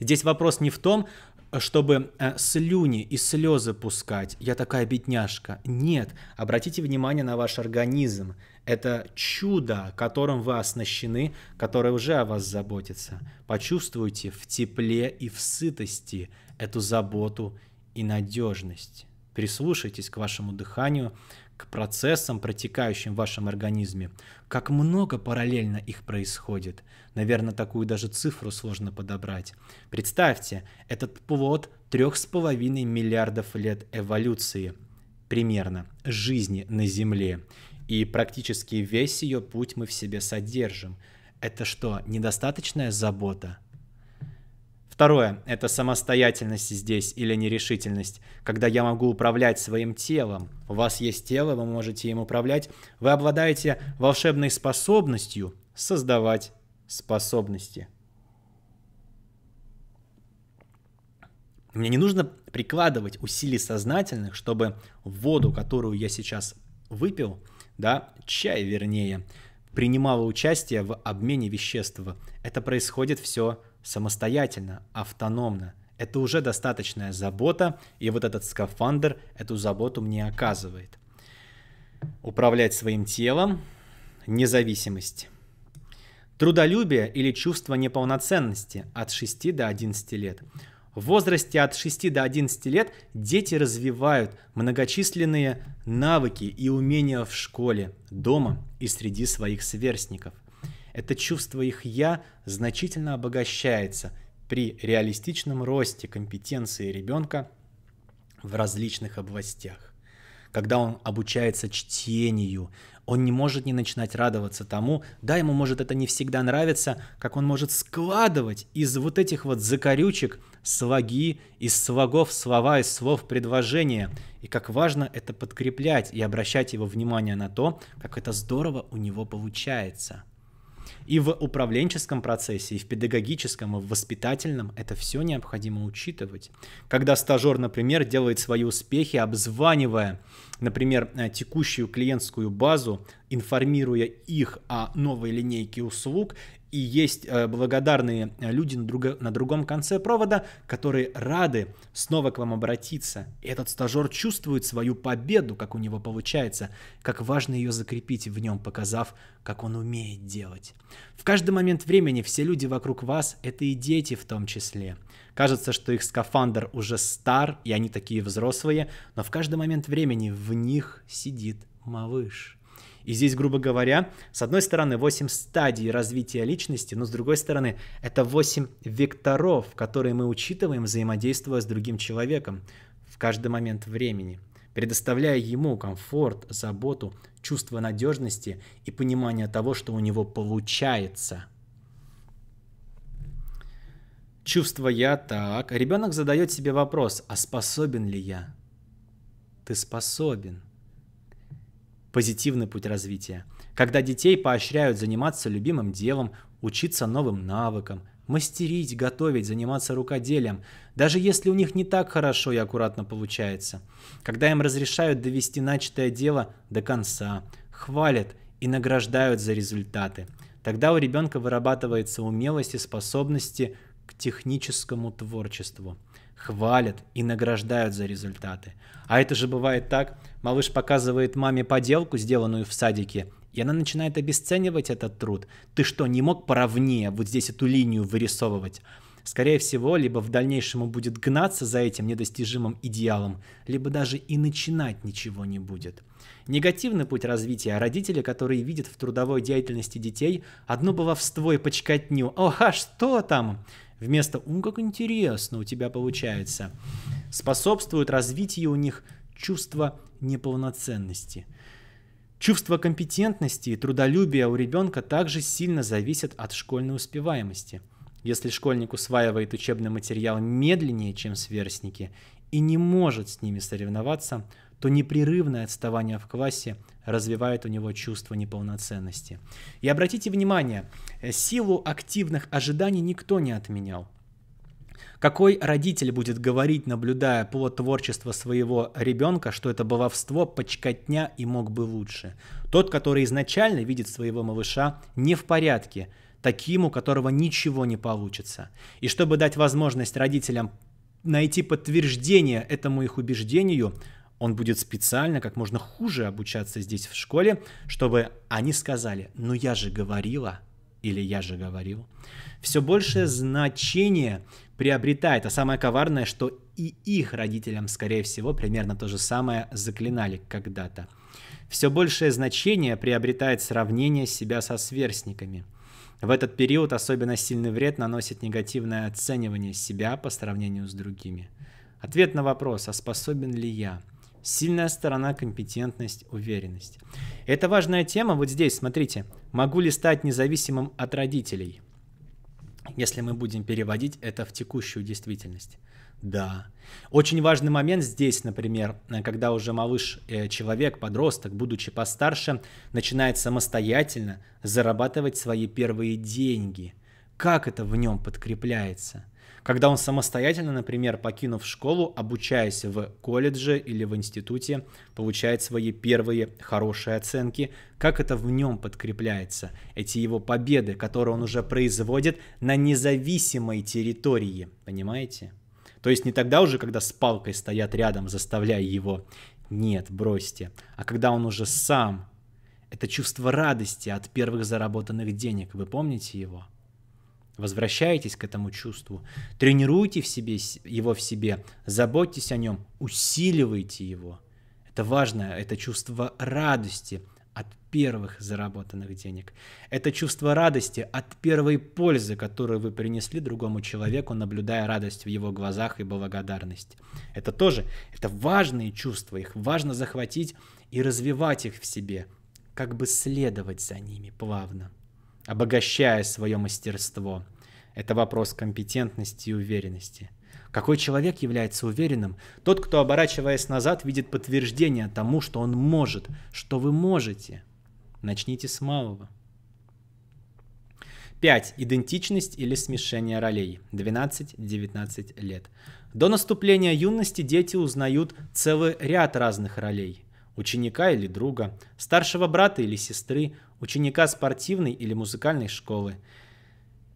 Здесь вопрос не в том, чтобы э, слюни и слезы пускать. Я такая бедняжка. Нет, обратите внимание на ваш организм. Это чудо, которым вы оснащены, которое уже о вас заботится. Почувствуйте в тепле и в сытости эту заботу и надежность. Прислушайтесь к вашему дыханию, к процессам, протекающим в вашем организме. Как много параллельно их происходит. Наверное, такую даже цифру сложно подобрать. Представьте, этот плод трех с половиной миллиардов лет эволюции примерно жизни на Земле и практически весь ее путь мы в себе содержим. Это что, недостаточная забота? Второе – это самостоятельность здесь или нерешительность, когда я могу управлять своим телом. У вас есть тело, вы можете им управлять. Вы обладаете волшебной способностью создавать способности. Мне не нужно прикладывать усилий сознательных, чтобы воду, которую я сейчас выпил – да, чай вернее, принимала участие в обмене веществ. Это происходит все самостоятельно, автономно. Это уже достаточная забота, и вот этот скафандр эту заботу мне оказывает. Управлять своим телом, независимость. Трудолюбие или чувство неполноценности от 6 до 11 лет – в возрасте от 6 до 11 лет дети развивают многочисленные навыки и умения в школе, дома и среди своих сверстников. Это чувство их «я» значительно обогащается при реалистичном росте компетенции ребенка в различных областях. Когда он обучается чтению, он не может не начинать радоваться тому, да, ему может это не всегда нравиться, как он может складывать из вот этих вот закорючек – слоги, из слогов слова, из слов предложения. И как важно это подкреплять и обращать его внимание на то, как это здорово у него получается. И в управленческом процессе, и в педагогическом, и в воспитательном это все необходимо учитывать. Когда стажер, например, делает свои успехи, обзванивая, например, э, текущую клиентскую базу, информируя их о новой линейке услуг и есть э, благодарные э, люди на, друго, на другом конце провода, которые рады снова к вам обратиться. И этот стажер чувствует свою победу, как у него получается, как важно ее закрепить в нем, показав, как он умеет делать. В каждый момент времени все люди вокруг вас – это и дети в том числе. Кажется, что их скафандр уже стар, и они такие взрослые, но в каждый момент времени в них сидит малыш – и здесь, грубо говоря, с одной стороны 8 стадий развития личности, но с другой стороны это 8 векторов, которые мы учитываем, взаимодействуя с другим человеком в каждый момент времени, предоставляя ему комфорт, заботу, чувство надежности и понимание того, что у него получается – Чувство «я» так. Ребенок задает себе вопрос, а способен ли я? Ты способен позитивный путь развития. Когда детей поощряют заниматься любимым делом, учиться новым навыкам, мастерить, готовить, заниматься рукоделием, даже если у них не так хорошо и аккуратно получается. Когда им разрешают довести начатое дело до конца, хвалят и награждают за результаты. Тогда у ребенка вырабатывается умелость и способности к техническому творчеству – хвалят и награждают за результаты. А это же бывает так, малыш показывает маме поделку, сделанную в садике, и она начинает обесценивать этот труд. Ты что, не мог поровнее вот здесь эту линию вырисовывать? Скорее всего, либо в дальнейшем он будет гнаться за этим недостижимым идеалом, либо даже и начинать ничего не будет. Негативный путь развития родители, которые видят в трудовой деятельности детей одно баловство и почкотню. Ох, а что там? Вместо «Ум, как интересно у тебя получается» способствует развитию у них чувства неполноценности. Чувство компетентности и трудолюбия у ребенка также сильно зависят от школьной успеваемости. Если школьник усваивает учебный материал медленнее, чем сверстники, и не может с ними соревноваться, то непрерывное отставание в классе развивает у него чувство неполноценности. И обратите внимание, э, силу активных ожиданий никто не отменял. Какой родитель будет говорить, наблюдая плод творчества своего ребенка, что это баловство, почкотня и мог бы лучше? Тот, который изначально видит своего малыша не в порядке, таким, у которого ничего не получится. И чтобы дать возможность родителям найти подтверждение этому их убеждению, он будет специально как можно хуже обучаться здесь в школе, чтобы они сказали, ну я же говорила, или я же говорил, все большее значение приобретает, а самое коварное, что и их родителям, скорее всего, примерно то же самое заклинали когда-то. Все большее значение приобретает сравнение себя со сверстниками. В этот период особенно сильный вред наносит негативное оценивание себя по сравнению с другими. Ответ на вопрос, а способен ли я – Сильная сторона – компетентность, уверенность. Это важная тема. Вот здесь, смотрите. Могу ли стать независимым от родителей? Если мы будем переводить это в текущую действительность. Да. Очень важный момент здесь, например, когда уже малыш, э, человек, подросток, будучи постарше, начинает самостоятельно зарабатывать свои первые деньги. Как это в нем подкрепляется – когда он самостоятельно, например, покинув школу, обучаясь в колледже или в институте, получает свои первые хорошие оценки, как это в нем подкрепляется, эти его победы, которые он уже производит на независимой территории, понимаете? То есть не тогда уже, когда с палкой стоят рядом, заставляя его, нет, бросьте, а когда он уже сам это чувство радости от первых заработанных денег. Вы помните его? Возвращайтесь к этому чувству. Тренируйте в себе, его в себе. Заботьтесь о нем. Усиливайте его. Это важное Это чувство радости от первых заработанных денег. Это чувство радости от первой пользы, которую вы принесли другому человеку, наблюдая радость в его глазах и благодарность. Это тоже, это важные чувства, их важно захватить и развивать их в себе, как бы следовать за ними плавно обогащая свое мастерство. Это вопрос компетентности и уверенности. Какой человек является уверенным? Тот, кто, оборачиваясь назад, видит подтверждение тому, что он может, что вы можете. Начните с малого. 5. Идентичность или смешение ролей. 12-19 лет. До наступления юности дети узнают целый ряд разных ролей ученика или друга, старшего брата или сестры, ученика спортивной или музыкальной школы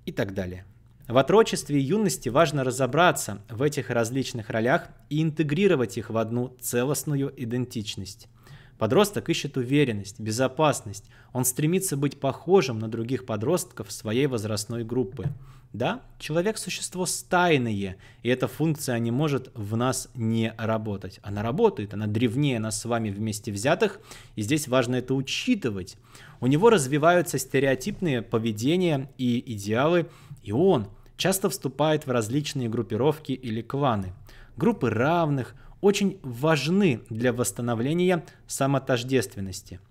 и так далее. В отрочестве и юности важно разобраться в этих различных ролях и интегрировать их в одну целостную идентичность. Подросток ищет уверенность, безопасность, он стремится быть похожим на других подростков своей возрастной группы – да, человек – существо стайное, и эта функция не может в нас не работать. Она работает, она древнее нас с вами вместе взятых, и здесь важно это учитывать. У него развиваются стереотипные поведения и идеалы, и он часто вступает в различные группировки или кваны. Группы равных очень важны для восстановления самотождественности –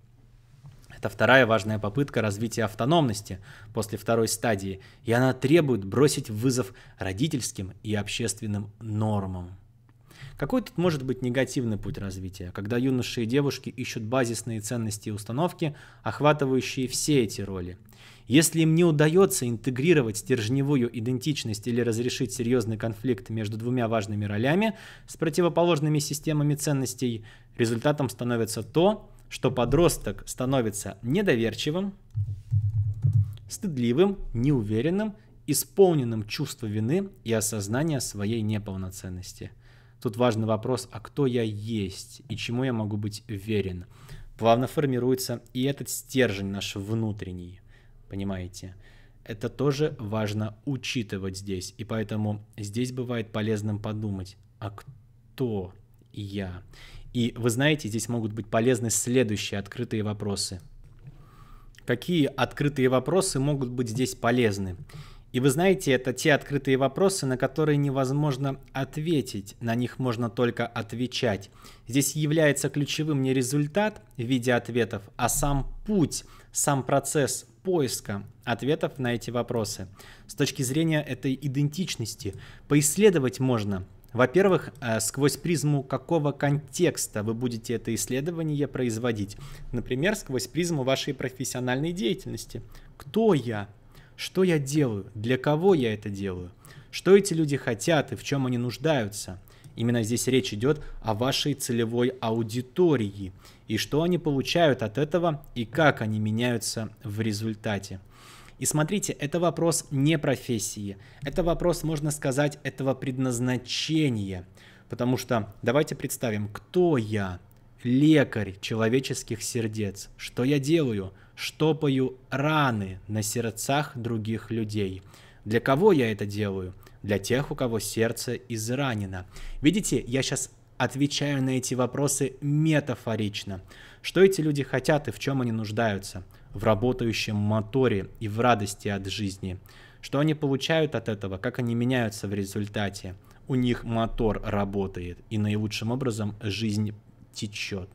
это вторая важная попытка развития автономности после второй стадии, и она требует бросить вызов родительским и общественным нормам. Какой тут может быть негативный путь развития, когда юноши и девушки ищут базисные ценности и установки, охватывающие все эти роли? Если им не удается интегрировать стержневую идентичность или разрешить серьезный конфликт между двумя важными ролями с противоположными системами ценностей, результатом становится то, что подросток становится недоверчивым, стыдливым, неуверенным, исполненным чувства вины и осознания своей неполноценности. Тут важный вопрос, а кто я есть и чему я могу быть уверен. Плавно формируется и этот стержень наш внутренний, понимаете? Это тоже важно учитывать здесь, и поэтому здесь бывает полезным подумать, а кто я? И вы знаете, здесь могут быть полезны следующие открытые вопросы. Какие открытые вопросы могут быть здесь полезны? И вы знаете, это те открытые вопросы, на которые невозможно ответить, на них можно только отвечать. Здесь является ключевым не результат в виде ответов, а сам путь, сам процесс поиска ответов на эти вопросы. С точки зрения этой идентичности, поисследовать можно – во-первых, э, сквозь призму какого контекста вы будете это исследование производить. Например, сквозь призму вашей профессиональной деятельности. Кто я? Что я делаю? Для кого я это делаю? Что эти люди хотят и в чем они нуждаются? Именно здесь речь идет о вашей целевой аудитории и что они получают от этого и как они меняются в результате. И смотрите, это вопрос не профессии, это вопрос, можно сказать, этого предназначения. Потому что давайте представим, кто я, лекарь человеческих сердец, что я делаю, штопаю раны на сердцах других людей. Для кого я это делаю? Для тех, у кого сердце изранено. Видите, я сейчас отвечаю на эти вопросы метафорично. Что эти люди хотят и в чем они нуждаются? в работающем моторе и в радости от жизни. Что они получают от этого, как они меняются в результате. У них мотор работает, и наилучшим образом жизнь течет.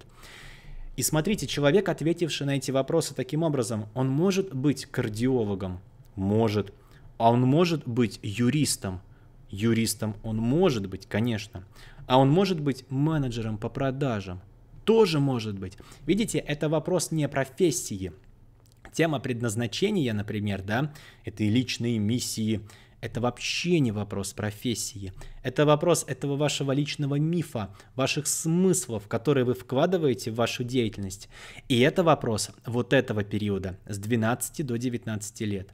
И смотрите, человек, ответивший на эти вопросы таким образом, он может быть кардиологом, может, а он может быть юристом, юристом он может быть, конечно, а он может быть менеджером по продажам, тоже может быть. Видите, это вопрос не профессии, Тема предназначения, например, да, это и личные миссии, это вообще не вопрос профессии. Это вопрос этого вашего личного мифа, ваших смыслов, которые вы вкладываете в вашу деятельность. И это вопрос вот этого периода с 12 до 19 лет.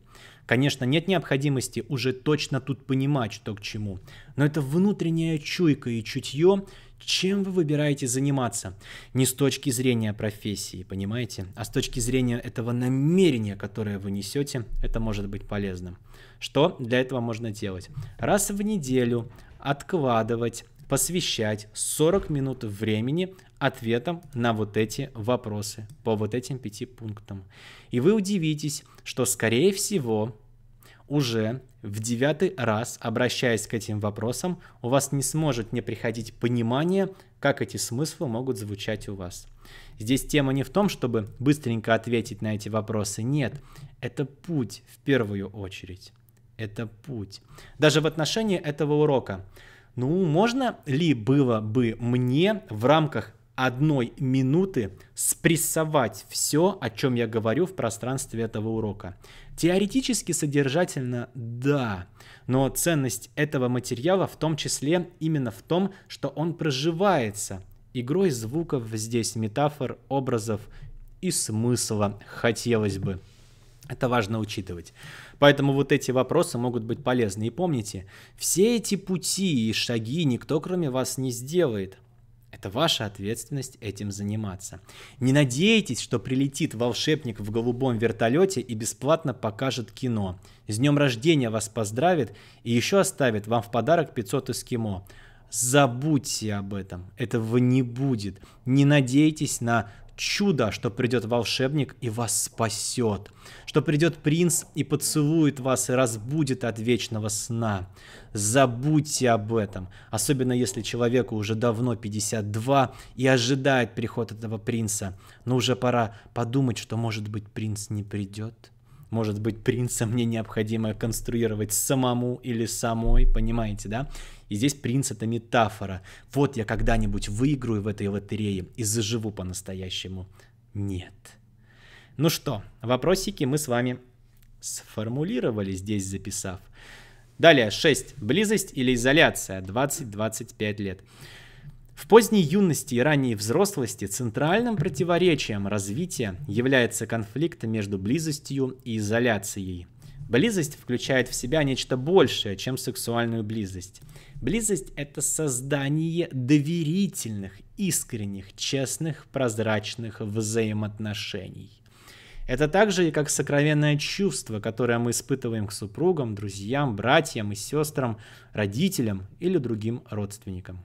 Конечно, нет необходимости уже точно тут понимать, что к чему, но это внутренняя чуйка и чутье, чем вы выбираете заниматься. Не с точки зрения профессии, понимаете, а с точки зрения этого намерения, которое вы несете, это может быть полезным. Что для этого можно делать? Раз в неделю откладывать посвящать 40 минут времени ответом на вот эти вопросы по вот этим пяти пунктам. И вы удивитесь, что, скорее всего, уже в девятый раз, обращаясь к этим вопросам, у вас не сможет не приходить понимание, как эти смыслы могут звучать у вас. Здесь тема не в том, чтобы быстренько ответить на эти вопросы. Нет, это путь в первую очередь. Это путь. Даже в отношении этого урока. Ну, можно ли было бы мне в рамках одной минуты спрессовать все, о чем я говорю в пространстве этого урока. Теоретически содержательно – да, но ценность этого материала в том числе именно в том, что он проживается игрой звуков здесь, метафор, образов и смысла, хотелось бы. Это важно учитывать. Поэтому вот эти вопросы могут быть полезны. И помните, все эти пути и шаги никто кроме вас не сделает – это ваша ответственность этим заниматься. Не надейтесь, что прилетит волшебник в голубом вертолете и бесплатно покажет кино. С днем рождения вас поздравит и еще оставит вам в подарок 500 эскимо. Забудьте об этом. Этого не будет. Не надейтесь на чудо, что придет волшебник и вас спасет, что придет принц и поцелует вас и разбудит от вечного сна. Забудьте об этом, особенно если человеку уже давно 52 и ожидает приход этого принца. Но уже пора подумать, что, может быть, принц не придет. Может быть, принца мне необходимо конструировать самому или самой, понимаете, да? И здесь принц это метафора. Вот я когда-нибудь выиграю в этой лотерее и заживу по-настоящему. Нет. Ну что, вопросики мы с вами сформулировали, здесь записав. Далее, 6. Близость или изоляция 20-25 лет. В поздней юности и ранней взрослости центральным противоречием развития является конфликт между близостью и изоляцией. Близость включает в себя нечто большее, чем сексуальную близость. Близость – это создание доверительных, искренних, честных, прозрачных взаимоотношений. Это также и как сокровенное чувство, которое мы испытываем к супругам, друзьям, братьям и сестрам, родителям или другим родственникам.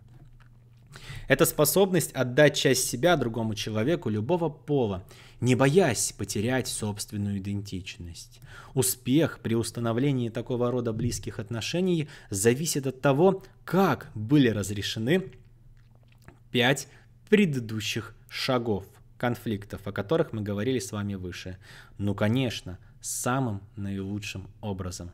Это способность отдать часть себя другому человеку любого пола, не боясь потерять собственную идентичность. Успех при установлении такого рода близких отношений зависит от того, как были разрешены пять предыдущих шагов конфликтов, о которых мы говорили с вами выше. Ну, конечно, самым наилучшим образом.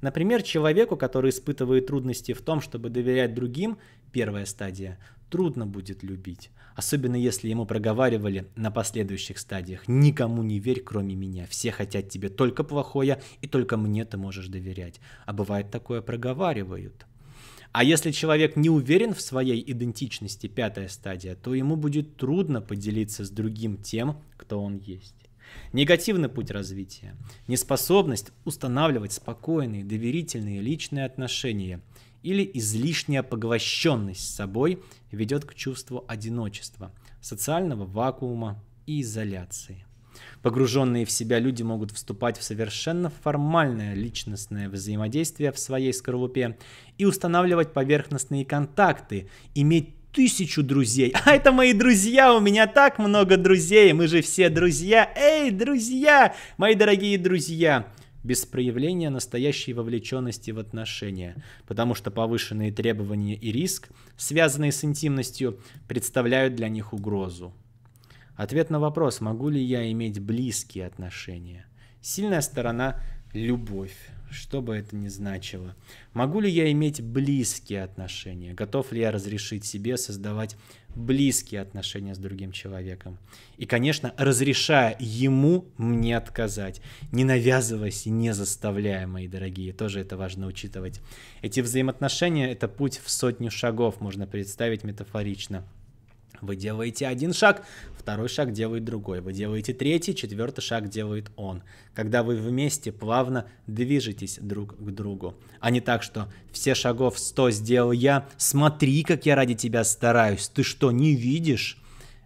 Например, человеку, который испытывает трудности в том, чтобы доверять другим, первая стадия, трудно будет любить, особенно если ему проговаривали на последующих стадиях «Никому не верь, кроме меня, все хотят тебе только плохое, и только мне ты можешь доверять». А бывает такое проговаривают. А если человек не уверен в своей идентичности, пятая стадия, то ему будет трудно поделиться с другим тем, кто он есть. Негативный путь развития – неспособность устанавливать спокойные, доверительные личные отношения – или излишняя поглощенность собой ведет к чувству одиночества, социального вакуума и изоляции. Погруженные в себя люди могут вступать в совершенно формальное личностное взаимодействие в своей скорлупе и устанавливать поверхностные контакты, иметь тысячу друзей. А это мои друзья, у меня так много друзей, мы же все друзья. Эй, друзья, мои дорогие друзья без проявления настоящей вовлеченности в отношения, потому что повышенные требования и риск, связанные с интимностью, представляют для них угрозу. Ответ на вопрос, могу ли я иметь близкие отношения. Сильная сторона – любовь что бы это ни значило. Могу ли я иметь близкие отношения? Готов ли я разрешить себе создавать близкие отношения с другим человеком? И, конечно, разрешая ему мне отказать, не навязываясь и не заставляя, мои дорогие, тоже это важно учитывать. Эти взаимоотношения — это путь в сотню шагов, можно представить метафорично – вы делаете один шаг, второй шаг делает другой. Вы делаете третий, четвертый шаг делает он. Когда вы вместе плавно движетесь друг к другу. А не так, что все шагов сто сделал я, смотри, как я ради тебя стараюсь, ты что, не видишь?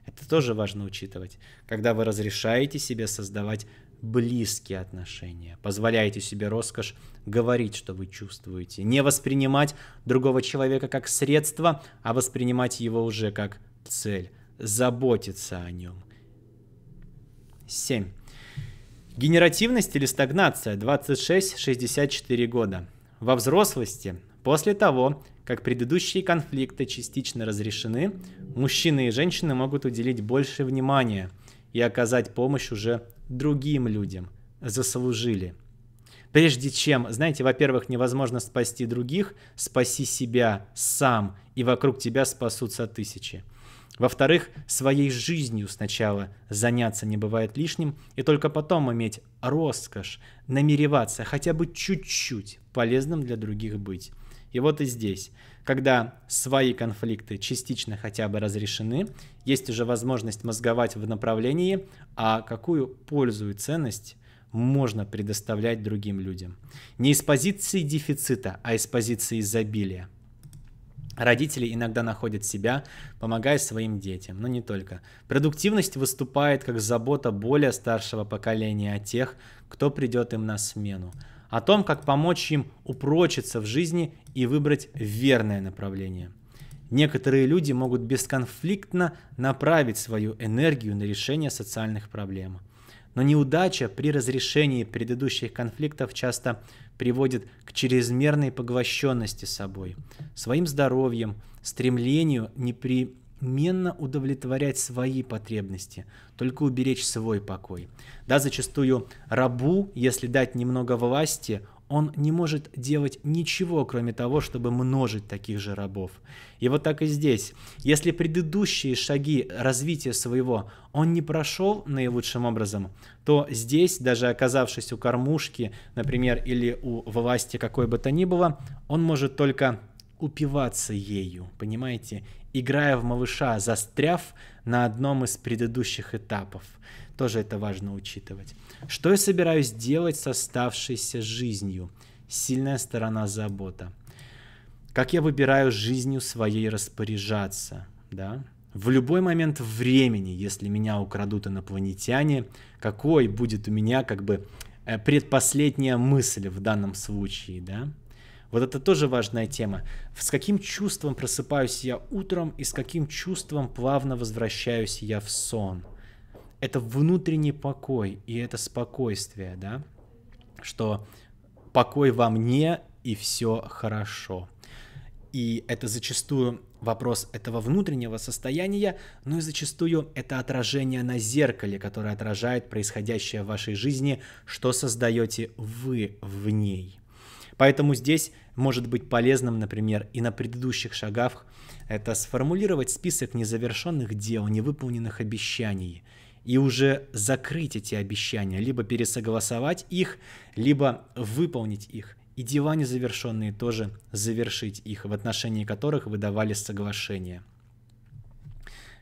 Это тоже важно учитывать. Когда вы разрешаете себе создавать близкие отношения, позволяете себе роскошь говорить, что вы чувствуете, не воспринимать другого человека как средство, а воспринимать его уже как цель – заботиться о нем. 7. Генеративность или стагнация 26-64 года. Во взрослости, после того, как предыдущие конфликты частично разрешены, мужчины и женщины могут уделить больше внимания и оказать помощь уже другим людям. Заслужили. Прежде чем, знаете, во-первых, невозможно спасти других, спаси себя сам, и вокруг тебя спасутся тысячи. Во-вторых, своей жизнью сначала заняться не бывает лишним, и только потом иметь роскошь, намереваться хотя бы чуть-чуть полезным для других быть. И вот и здесь, когда свои конфликты частично хотя бы разрешены, есть уже возможность мозговать в направлении, а какую пользу и ценность можно предоставлять другим людям. Не из позиции дефицита, а из позиции изобилия – Родители иногда находят себя, помогая своим детям, но не только. Продуктивность выступает как забота более старшего поколения о тех, кто придет им на смену. О том, как помочь им упрочиться в жизни и выбрать верное направление. Некоторые люди могут бесконфликтно направить свою энергию на решение социальных проблем – но неудача при разрешении предыдущих конфликтов часто приводит к чрезмерной поглощенности собой, своим здоровьем, стремлению непременно удовлетворять свои потребности, только уберечь свой покой. Да, зачастую рабу, если дать немного власти, он не может делать ничего, кроме того, чтобы множить таких же рабов. И вот так и здесь. Если предыдущие шаги развития своего он не прошел наилучшим образом, то здесь, даже оказавшись у кормушки, например, или у власти какой бы то ни было, он может только упиваться ею, понимаете, играя в малыша, застряв на одном из предыдущих этапов. Тоже это важно учитывать. Что я собираюсь делать с оставшейся жизнью? Сильная сторона забота. Как я выбираю жизнью своей распоряжаться, да? В любой момент времени, если меня украдут инопланетяне, какой будет у меня как бы э, предпоследняя мысль в данном случае, да? Вот это тоже важная тема. С каким чувством просыпаюсь я утром и с каким чувством плавно возвращаюсь я в сон – это внутренний покой и это спокойствие, да, что покой во мне и все хорошо. И это зачастую вопрос этого внутреннего состояния, но и зачастую это отражение на зеркале, которое отражает происходящее в вашей жизни, что создаете вы в ней. Поэтому здесь может быть полезным, например, и на предыдущих шагах это сформулировать список незавершенных дел, невыполненных обещаний, и уже закрыть эти обещания, либо пересогласовать их, либо выполнить их. И дела незавершенные тоже завершить их, в отношении которых вы давали соглашение.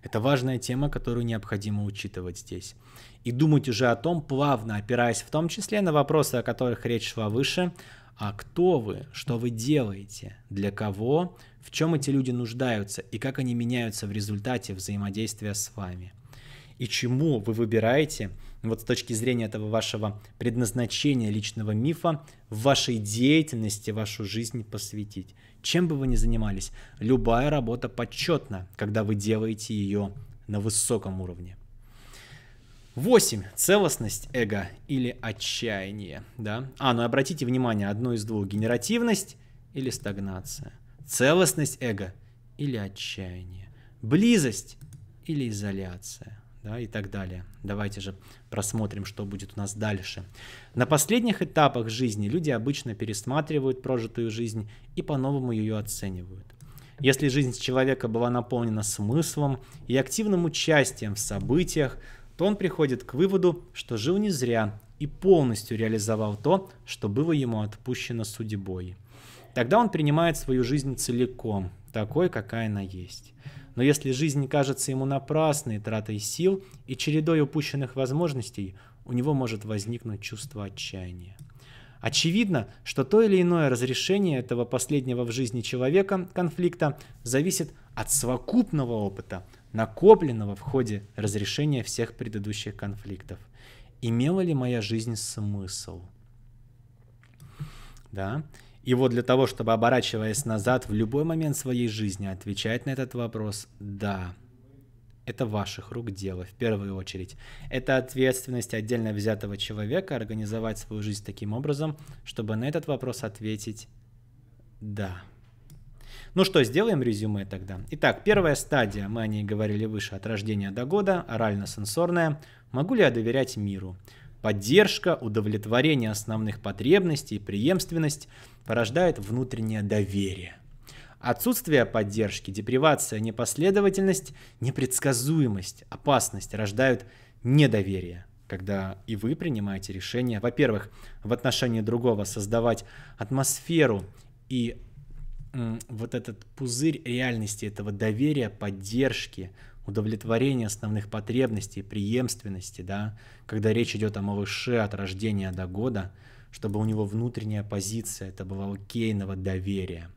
Это важная тема, которую необходимо учитывать здесь. И думать уже о том, плавно опираясь в том числе на вопросы, о которых речь шла выше, а кто вы, что вы делаете, для кого, в чем эти люди нуждаются и как они меняются в результате взаимодействия с вами – и чему вы выбираете, вот с точки зрения этого вашего предназначения личного мифа, в вашей деятельности вашу жизнь посвятить. Чем бы вы ни занимались, любая работа почетна, когда вы делаете ее на высоком уровне. 8. Целостность эго или отчаяние. Да? А, ну обратите внимание, одно из двух. Генеративность или стагнация. Целостность эго или отчаяние. Близость или изоляция да, и так далее. Давайте же просмотрим, что будет у нас дальше. На последних этапах жизни люди обычно пересматривают прожитую жизнь и по-новому ее оценивают. Если жизнь человека была наполнена смыслом и активным участием в событиях, то он приходит к выводу, что жил не зря и полностью реализовал то, что было ему отпущено судьбой. Тогда он принимает свою жизнь целиком, такой, какая она есть но если жизнь кажется ему напрасной тратой сил и чередой упущенных возможностей, у него может возникнуть чувство отчаяния. Очевидно, что то или иное разрешение этого последнего в жизни человека конфликта зависит от совокупного опыта, накопленного в ходе разрешения всех предыдущих конфликтов. Имела ли моя жизнь смысл? Да. И вот для того, чтобы, оборачиваясь назад, в любой момент своей жизни отвечать на этот вопрос «да». Это ваших рук дело, в первую очередь. Это ответственность отдельно взятого человека организовать свою жизнь таким образом, чтобы на этот вопрос ответить «да». Ну что, сделаем резюме тогда. Итак, первая стадия, мы о ней говорили выше, от рождения до года, орально-сенсорная. Могу ли я доверять миру? Поддержка, удовлетворение основных потребностей, преемственность – порождает внутреннее доверие. Отсутствие поддержки, депривация, непоследовательность, непредсказуемость, опасность рождают недоверие, когда и вы принимаете решение, во-первых, в отношении другого создавать атмосферу и вот этот пузырь реальности, этого доверия, поддержки, удовлетворения основных потребностей, преемственности, да, когда речь идет о малыше от рождения до года – чтобы у него внутренняя позиция это было окейного доверия.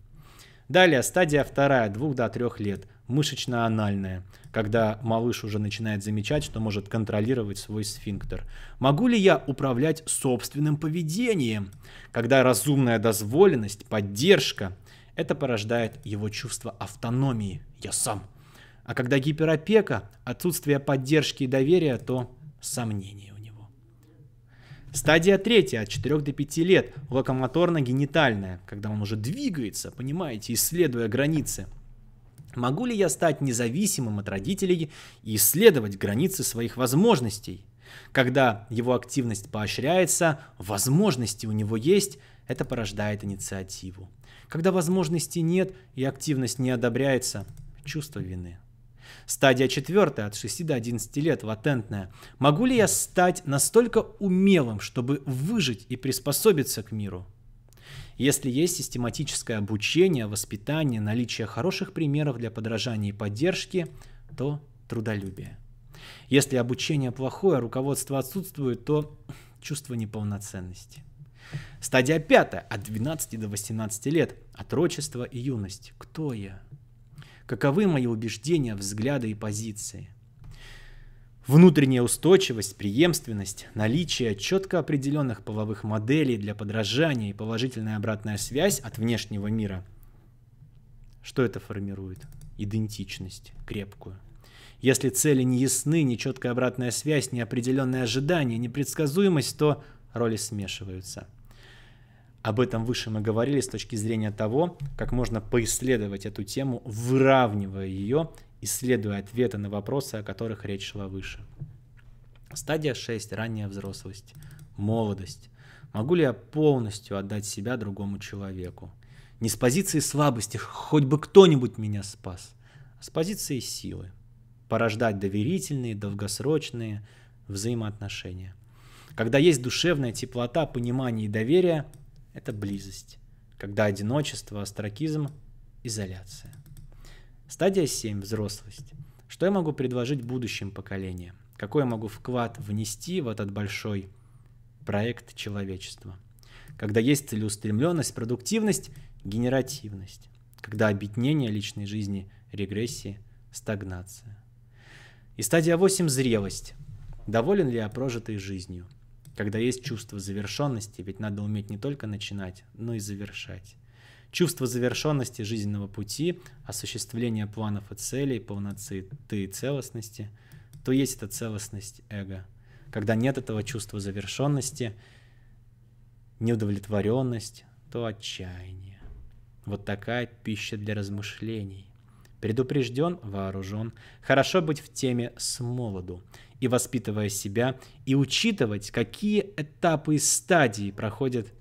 Далее, стадия вторая, двух до трех лет, мышечно-анальная, когда малыш уже начинает замечать, что может контролировать свой сфинктер. Могу ли я управлять собственным поведением? Когда разумная дозволенность, поддержка, это порождает его чувство автономии «я сам». А когда гиперопека, отсутствие поддержки и доверия, то сомнение Стадия третья, от 4 до 5 лет, локомоторно-генитальная, когда он уже двигается, понимаете, исследуя границы. Могу ли я стать независимым от родителей и исследовать границы своих возможностей? Когда его активность поощряется, возможности у него есть, это порождает инициативу. Когда возможностей нет и активность не одобряется, чувство вины – Стадия четвертая, от 6 до 11 лет, латентная. Могу ли я стать настолько умелым, чтобы выжить и приспособиться к миру? Если есть систематическое обучение, воспитание, наличие хороших примеров для подражания и поддержки, то трудолюбие. Если обучение плохое, а руководство отсутствует, то чувство неполноценности. Стадия пятая, от 12 до 18 лет, отрочество и юность. Кто я? каковы мои убеждения, взгляды и позиции. Внутренняя устойчивость, преемственность, наличие четко определенных половых моделей для подражания и положительная обратная связь от внешнего мира. Что это формирует? Идентичность крепкую. Если цели не ясны, не четкая обратная связь, не определенные ожидания, непредсказуемость, то роли смешиваются – об этом выше мы говорили с точки зрения того, как можно поисследовать эту тему, выравнивая ее, исследуя ответы на вопросы, о которых речь шла выше. Стадия 6. Ранняя взрослость. Молодость. Могу ли я полностью отдать себя другому человеку? Не с позиции слабости, хоть бы кто-нибудь меня спас, а с позиции силы. Порождать доверительные, долгосрочные взаимоотношения. Когда есть душевная теплота, понимание и доверие – это близость, когда одиночество, астракизм, изоляция. Стадия 7. Взрослость. Что я могу предложить будущим поколениям? Какой я могу вклад внести в этот большой проект человечества? Когда есть целеустремленность, продуктивность, генеративность. Когда объединение личной жизни, регрессии, стагнация. И стадия 8. Зрелость. Доволен ли я прожитой жизнью? когда есть чувство завершенности, ведь надо уметь не только начинать, но и завершать. Чувство завершенности жизненного пути, осуществления планов и целей, полноцветы и целостности, то есть эта целостность эго. Когда нет этого чувства завершенности, неудовлетворенность, то отчаяние. Вот такая пища для размышлений. Предупрежден, вооружен. Хорошо быть в теме с молоду и воспитывая себя, и учитывать, какие этапы и стадии проходят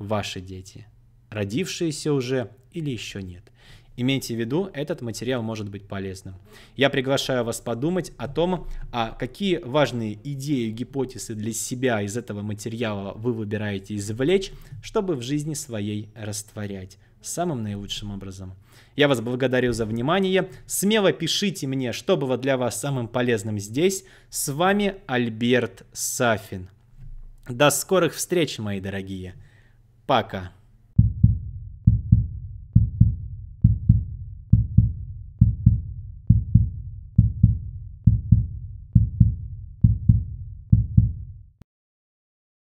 ваши дети, родившиеся уже или еще нет. Имейте в виду, этот материал может быть полезным. Я приглашаю вас подумать о том, а какие важные идеи, гипотезы для себя из этого материала вы выбираете извлечь, чтобы в жизни своей растворять самым наилучшим образом – я вас благодарю за внимание. Смело пишите мне, что было для вас самым полезным здесь. С вами Альберт Сафин. До скорых встреч, мои дорогие. Пока.